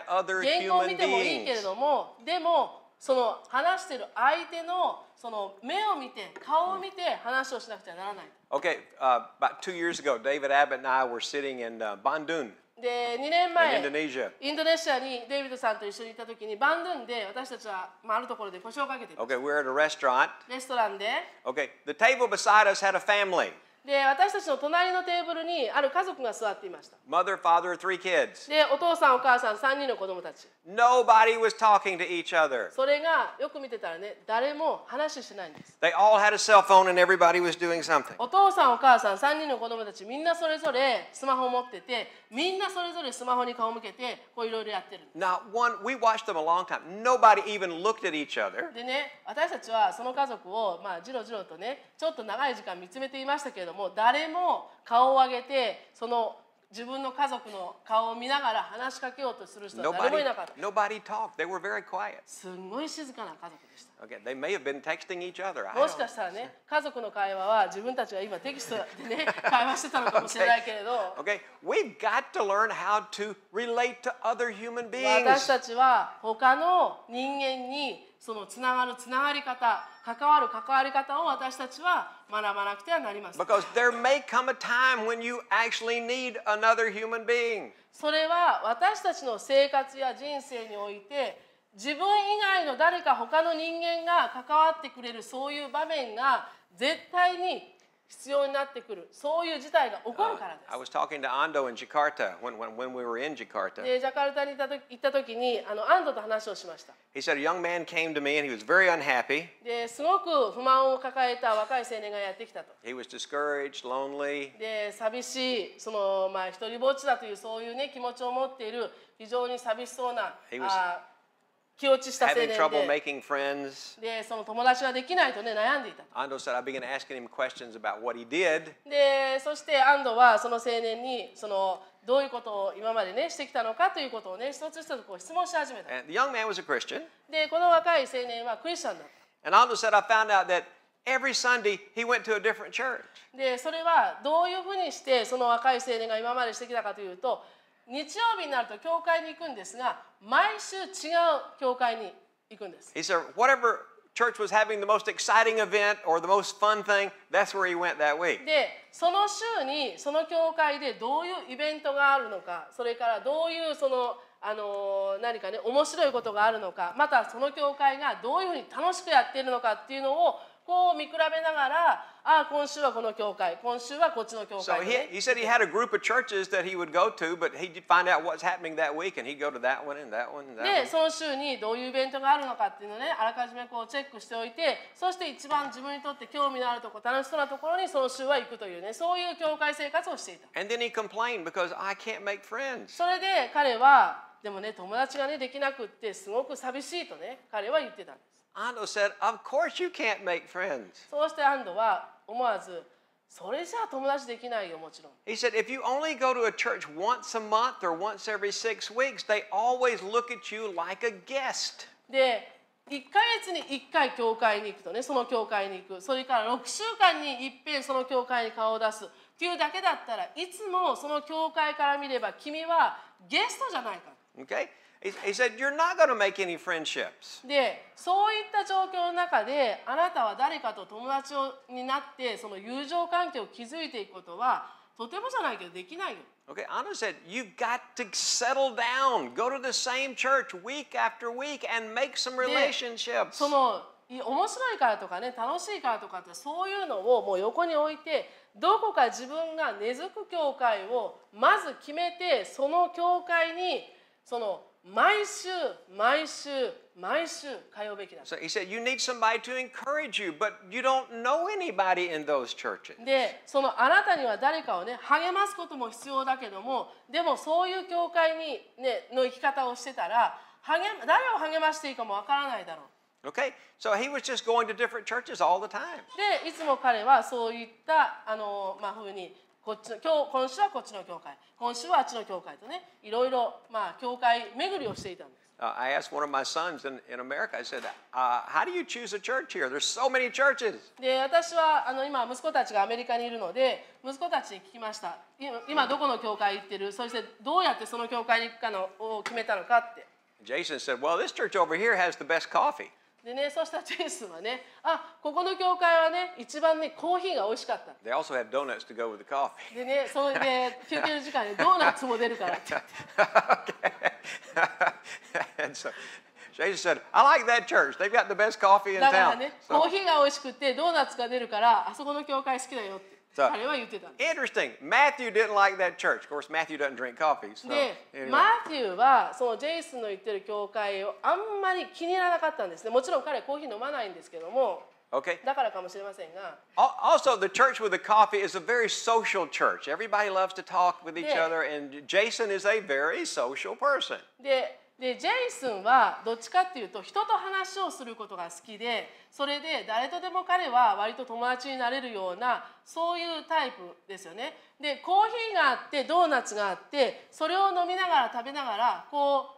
稿を見てもいいけれどもでもその話している相手のその目を見て顔を見て話をしなくてはならない。Okay,、uh, about two years ago, David Abbott and I were sitting in、uh, b a n d u n で2年前、インドネシアにデイビッドさんと一緒にいたときに、バンドゥンで私たちは、まあ、あるところで腰をかけています。Okay, we're at a restaurant. レストランで。Okay, the table beside us had a family. で私たちの隣のテーブルにある家族が座っていました。Mother, father, three kids. でお父さんお母さん3人の子供たち。Nobody was talking to each other. それがよく見てたらね誰も話してないんです。They all had a cell phone and everybody was doing something. お父さんお母さん3人の子供たちみんなそれぞれスマホを持っててみんなそれぞれスマホに顔を向けてこういろいろやってる。Not one we watched them a long time. Nobody even looked at each other. でね私たちはその家族をまあじろじろとねちょっと長い時間見つめていましたけどども誰も顔を上げてその自分の家族の顔を見ながら話しかけようとする人は誰もいなかった。Nobody, nobody talked. They were very quiet. すごい静かな家族でした。Okay. They may have been texting each other. もしかしたらね、家族の会話は自分たちが今テキストでね、会話してたのかもしれないけれど。Okay. okay. We've got to learn how to relate to other human beings. 私たちは他の人間にそのつながるつながり方、関わる関わり方を私たちは学ばなくてはなりません。それは私たちの生活や人生において、自分以外の誰か他の人間が関わってくれるそういう場面が絶対に必要になってくるそういう事態が起こるからです。Uh, I was talking to Ando in Jakarta when, when, when we were in Jakarta. ジャカルタに行った時にあのアンドと話をしました。He said a young man came to me and he was very unhappy. で、すごく不満を抱えた若い青年がやってきたと。He was discouraged, lonely. で、寂しい、そのまあ一人ぼっちだというそういうね気持ちを持っている非常に寂しそうな。He was, あ気落ちした青でその友達ができないとね悩んでいた。安そして安藤はその青年にそのどういうことを今までねしてきたのかということをね一つ一つこう質問し始めた。で、この若い青年はクリスチャンだっで、それはどういうふうにしてその若い青年が今までしてきたかというと、日曜日になると教会に行くんですが、毎週違う教会に行くんです。He said, whatever church was having the most exciting event or the most fun thing, that's where he went that week. で、その週にその教会でどういうイベントがあるのか、それからどういうそのあの何かね面白いことがあるのかまたその教会がどういうふうに楽しくやっているのかっていうのをこう見比べながら、ああ、今週はこの教会、今週はこっちの教会、ね。So he, he said he had a group of churches that he would go to, but he'd find out what's happening that week, and he'd go to that one and that one and that one. で、その週にどういうイベントがあるのかっていうのをね、あらかじめこうチェックしておいて、そして一番自分にとって興味のあるところ、楽しそうなところにその週は行くというね、そういう教会生活をしていた。And then he complained because I can't make friends. それで彼は、でもね、友達がね、できなくって、すごく寂しいとね、彼は言ってたんです。Ando said, Of course you can't make friends. そうしてアンドは思わず、それじゃ友達できないよ、もちろん。He said, If you only go to a church once a month or once every six weeks, they always look at you like a guest. で、1ヶ月に1回教会に行くとね、その教会に行く。それから6週間にいっぺんその教会に顔を出す。っていうだけだったらいつもその教会から見れば君はゲストじゃないか。Okay? He said, You're not going to make any friendships. で、そういった状況の中で、あなたは誰かと友達をになって、その友情関係を築いていくことは、とてもじゃないけどできないよ。Okay, Anna said, You've got to settle down, go to the same church week after week and make some relationships. その面白いからとかね、楽しいからとかって、そういうのをもう横に置いて、どこか自分が根付く教会をまず決めて、その教会に、その、毎週毎週毎週通うべきだ。So he said, you need somebody to encourage you, but you don't know anybody in those churches. で、そのあなたには誰かをね、励ますことも必要だけども、でもそういう教会にね、の生き方をしてたら、励誰を励ましていいかもわからないだろう。Okay? So he was just going to different churches all the time. で、いつも彼はそういったあのまあ風にこっちの今日今週はこっちの教会今週はあっちの教会とねいろいろまあ教会巡りをしていたんです。Uh, I asked one of my sons in, in America, I said, uh, How do you choose a church here? There's so many churches. で私はあの今、息子たちがアメリカにいるので、息子たちに聞きました。今、どこの教会行ってるそして、どうやってその教会に行くかのを決めたのかって。Jason said, Well, this church over here has the best coffee. でね、そうしたチェイスはね、あここの教会はね、一番ね、コーヒーが美味しかった。でね、そうい休憩時間で、ドーナツも出るからって。and s だからね、コーヒーが美味しくて、ドーナツが出るから、あそこの教会好きだよって。So, Matthew didn't like that church. Of course, Matthew doesn't drink coffee. So, Matthew マテューはそのジェイスの言ってる教会をあんまり気に入らなかったんですね。もちろん彼コーヒー飲まないんですけども。Okay. だからかもしれませんが。Also, the church with the coffee is a very social church. Everybody loves to talk with each other, and Jason is a very social person. で、でジェイソンはどっちかっていうと人と話をすることが好きでそれで誰とでも彼は割と友達になれるようなそういうタイプですよね。でコーヒーがあってドーナツがあってそれを飲みながら食べながらこ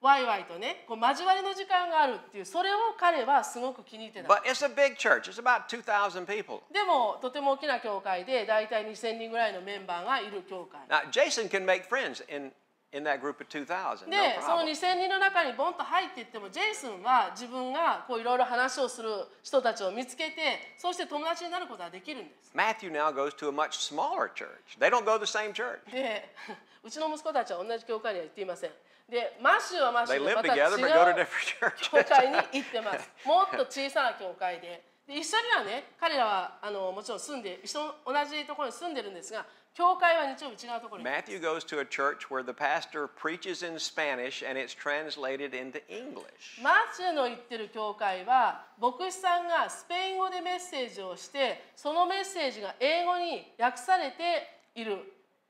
うワイワイとね、こう交わりの時間があるっていう、それを彼はすごく気に入ってた。a b o u t people. でも、とても大きな教会で、だいたい2,000人ぐらいのメンバーがいる教会。Now, Jason can make friends in in that group of 2,000. で、no、その2,000人の中にボンと入っていってもジェイソンは自分がこういろいろ話をする人たちを見つけてそして友達になることができるんです。Matthew now goes to a much smaller church. They don't go to the same church. で、うちの息子たちは同じ教会には行っていません。で、マシューはマシューでまた違う教会に行ってます。もっと小さな教会で。で一緒にはね彼らはあのもちろん住んで一緒同じところに住んでるんですが教会は日曜日違うところに。Matthew goes to a church where the pastor preaches in Spanish and it's translated into English. マチューの言ってる教会は牧師さんがスペイン語でメッセージをしてそのメッセージが英語に訳されている。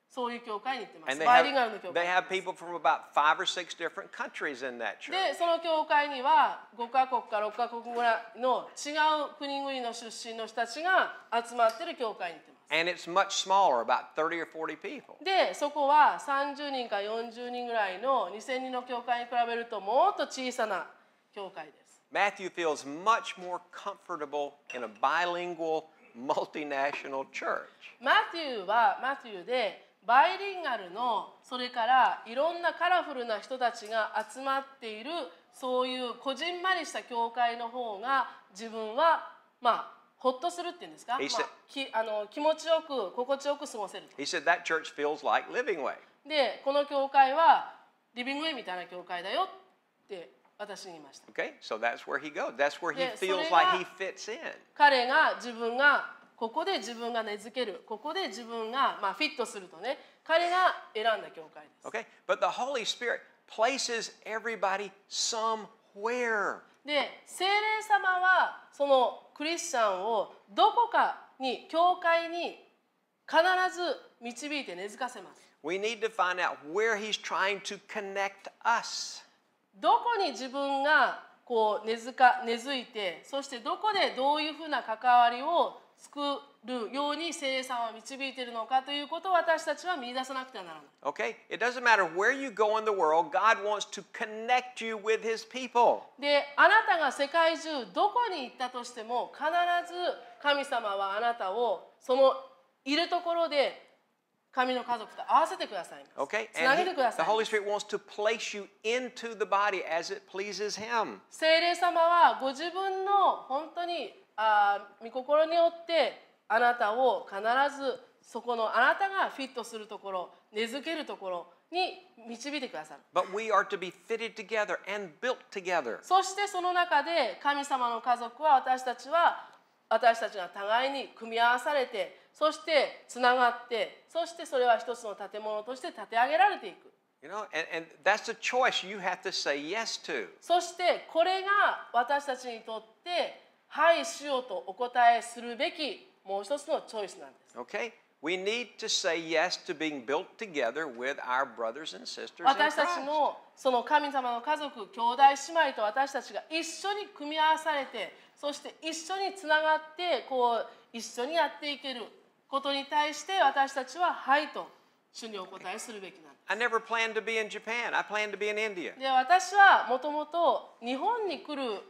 そういう教会に行ってます。バイリンガルの教会。They have people from about five or six different countries in that church. で、その教会には5カ国か6カ国ぐらいの違う国々の出身の人たちが集まってる教会に行ってます。And it's much smaller, about 30 or 40 people. で、そこは30人か40人ぐらいの2000人の教会に比べるともっと小さな教会です。Matthew feels much more comfortable in a bilingual, multinational church. Matthew は Matthew でバイリンガルのそれからいろんなカラフルな人たちが集まっているそういうこじんまりした教会の方が自分はまあほっとするっていうんですか、まあ、きあの気持ちよく心地よく過ごせる。He said that church feels like living way. で、この教会はリビングウェイみたいな教会だよって私に言いました。Okay, so that's where he goes. That's where he feels like he fits in. 彼が自分がここで自分が根付ける、ここで自分がまあフィットするとね、彼が選んだ教会です。Okay, but the Holy Spirit places everybody somewhere. で、聖霊様はそのクリスチャンをどこかに教会に必ず導いて根付かせます。どこに自分がこう根付か根付いて、そしてどこでどういうふうな関わりを作るように聖霊様は導いているのかということを私たちは見出さなくてはならない。Okay? It doesn't matter where you go in the world, God wants to connect you with His people. で、あなたが世界中どこに行ったとしても必ず神様はあなたをそのいるところで神の家族と合わせてください。Okay? And he, the Holy Spirit wants to place you into the body as it pleases Him. 聖霊様はご自分の本当にあ御心によってあなたを必ずそこのあなたがフィットするところ根付けるところに導いてくださる。But we are to be fitted together and built together. そしてその中で神様の家族は私たちは私たちが互いに組み合わされてそしてつながってそしてそれは一つの建物として建て上げられていく。You know, and, and that's a choice you have to say yes to. そしてこれが私たちにとってはいしようとお答えするべきもう一つのチョイスなんです。Okay? We need to say yes to being built together with our brothers and sisters. 私たちのその神様の家族、兄弟、姉妹と私たちが一緒に組み合わされて、そして一緒につながってこう一緒にやっていけることに対して私たちははいと主にお答えするべきなんです。I never planned to be in Japan. I planned to be in India. で私はもともと日本に来る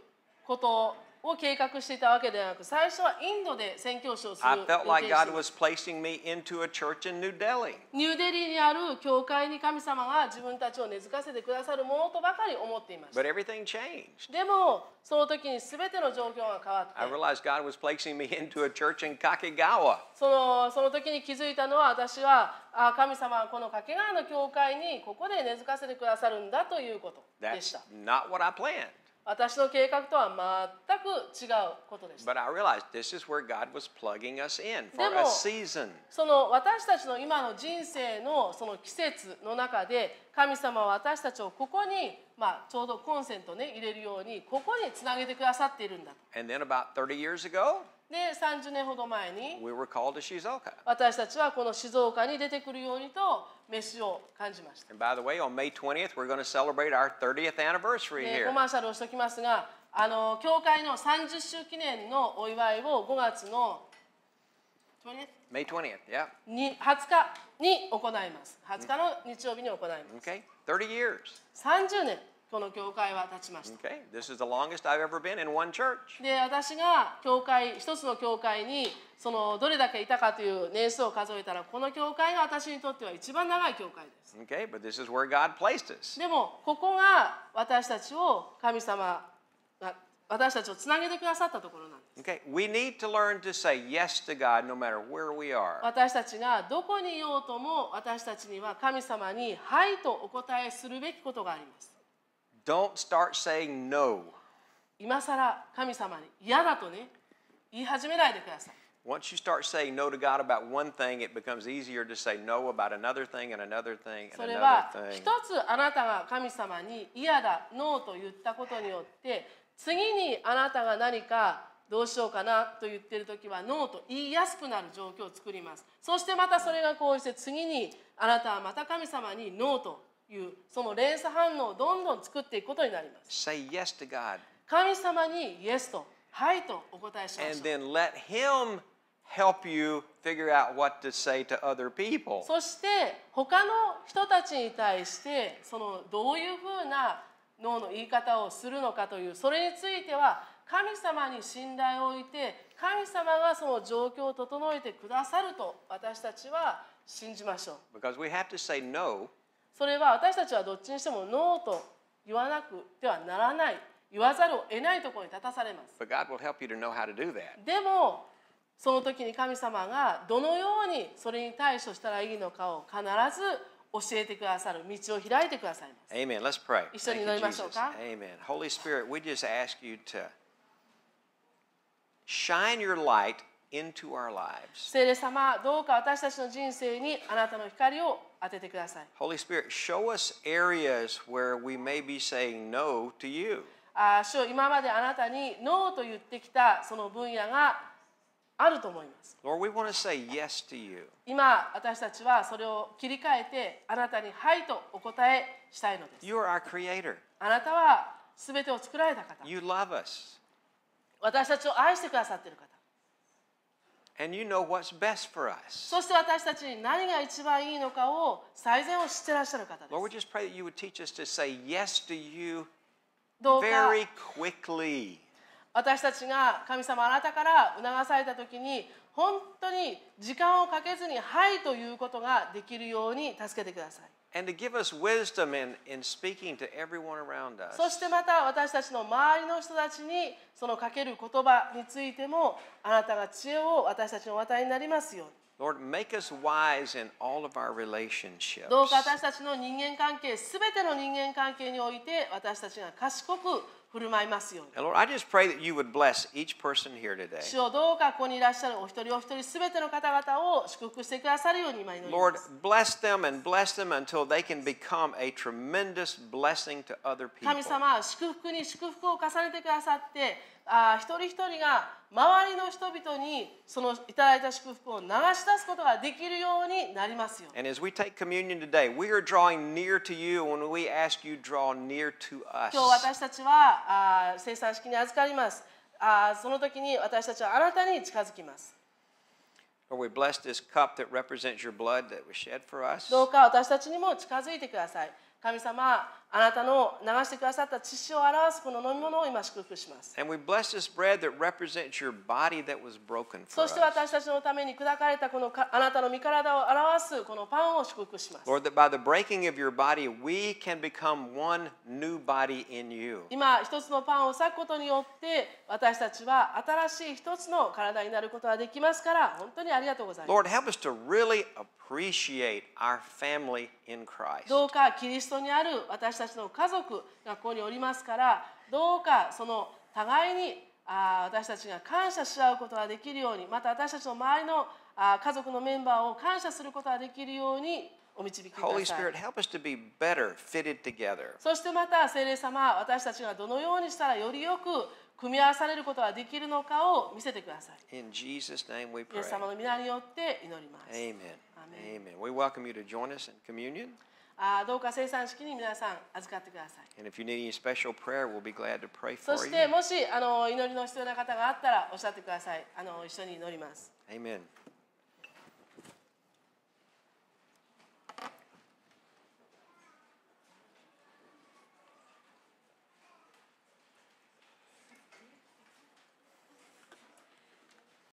ことをを計画していたわけではなく、最初はインドで宣教師をする I felt like God was placing me into a church in New Delhi. ニューデリーにある教会に神様が自分たちを根付かせてくださるものとばかり思っていました。But everything changed. でも、その時にすべての状況が変わった。I realized God was placing me into a church in Kakegawa. そのその時に気づいたのは、私はあ神様はこの掛川の教会にここで根付かせてくださるんだということでした。That's not what I planned. 私の計画とは全く違うことでした。b u その私たちの今の人生のその季節の中で神様は私たちをここにまあちょうどコンセントね入れるようにここにつなげてくださっているんだ。And then about 30 years ago? で30年ほど前に私たちはこの静岡に出てくるようにと飯を感じました。コマーシャルをしておきますがあの教会の30周記念のお祝いを5月の2 0 t 日に行います。20日の日曜日に行います。30年。この教会は立ちました。Okay. This is the longest I've ever been in one church. で、私が教会一つの教会にそのどれだけいたかという年数を数えたら、この教会が私にとっては一番長い教会です。Okay, but this is where God placed us. でもここが私たちを神様が私たちをつなげてくださったところなんです。Okay. We need to learn to say yes to God no matter where we are. 私たちがどこにいようとも私たちには神様にはいとお答えするべきことがあります。Don't start saying no. 今さら神様に嫌だとね言い始めないでください。Once you start saying no to God about one thing, it becomes easier to say no about another thing and another thing and それは another 一 thing. つあなたが神様に嫌だ、ノーと言ったことによって次にあなたが何かどうしようかなと言ってる時はノーと言いやすくなる状況を作ります。そしてまたそれがこうして次にあなたはまた神様にノーというその連鎖反応をどんどん作っていくことになります。Say yes to God. 神様に Yes と、はいとお答えしましょう。そして他の人たちに対してそのどういうふうな脳の言い方をするのかというそれについては神様に信頼を置いて神様がその状況を整えてくださると私たちは信じましょう。Because we have to say no. それは私たちはどっちにしてもノーと言わなくてはならない言わざるを得ないところに立たされます。でもその時に神様がどのようにそれに対処したらいいのかを必ず教えてくださる道を開いてくださいます。Amen. Let's pray. 一緒に祈りましょうか。Amen. Holy Spirit, we just ask you to shine your light into our lives. 聖霊様、どうか私たちの人生にあなたの光を当ててください。Holy Spirit, show us areas where we may be saying no to you. あ主よ今まであなたにノーと言ってきたその分野があると思います。Lord, we want to say yes to you. 今、私たちはそれを切り替えて、あなたにはいとお答えしたいのです。You are our creator. あなたはすべてを作られた方。You love us. 私たちを愛してくださっている方。And you know what's best for us. そして私たちに何が一番いいのかを最善を知ってらっしゃる方です。Lord, we just pray that you would teach us to say yes to you very quickly. 私たちが神様あなたから促されたときに本当に時間をかけずに「はい」ということができるように助けてください。そしてまた私たちの周りの人たちにそのかける言葉についてもあなたが知恵を私たちのお与えになりますよ。Lord, make us wise in all of our relationships. どうか私たちの人間関係、すべての人間関係において私たちが賢く、振る舞いますように。And Lord, I just pray that you would bless each person here today. 主をどうかここにいらっしゃるお一人お一人すべての方々を祝福してくださるように今祈ります。Lord, bless them and bless them until they can become a tremendous blessing to other people. 神様、祝福に祝福を重ねてくださって、あ一人一人が周りの人々にそのいただいた祝福を流し出すことができるようになりますよ。今日私たちはあ生産式に預かります。あその時に私たちはあなたに近づきます。どうか私たちにも近づいてください。神様あなたの流してくださった血潮を表すこの飲み物を今祝福します。そして私たちのために砕かれたこのあなたの身体を表すこのパンを祝福します。Lord, that by the breaking of your body, we can become one new body in you. 今一つのパンを裂くことによって私たちは新しい一つの体になることができますから本当にありがとうございます。Lord, help us to really appreciate our family in Christ. どうかキリストにある私たちの家族がここにおりますからどうかその互いに私たちが感謝し合うことができるようにまた私たちの周りの家族のメンバーを感謝することができるようにお導きください。Holy Spirit, help us to be better fitted together. そしてまた聖霊様私たちがどのようにしたらよりよく組み合わされることができるのかを見せてください。In Jesus' name we pray. イエス様の皆によって祈ります。Amen. Amen. Amen. We welcome you to join us in communion. あどうか生産式に皆さん預かってください。p r a y e r そしてもしあの祈りの必要な方があったらおっしゃってください。あの一緒に祈ります。Amen.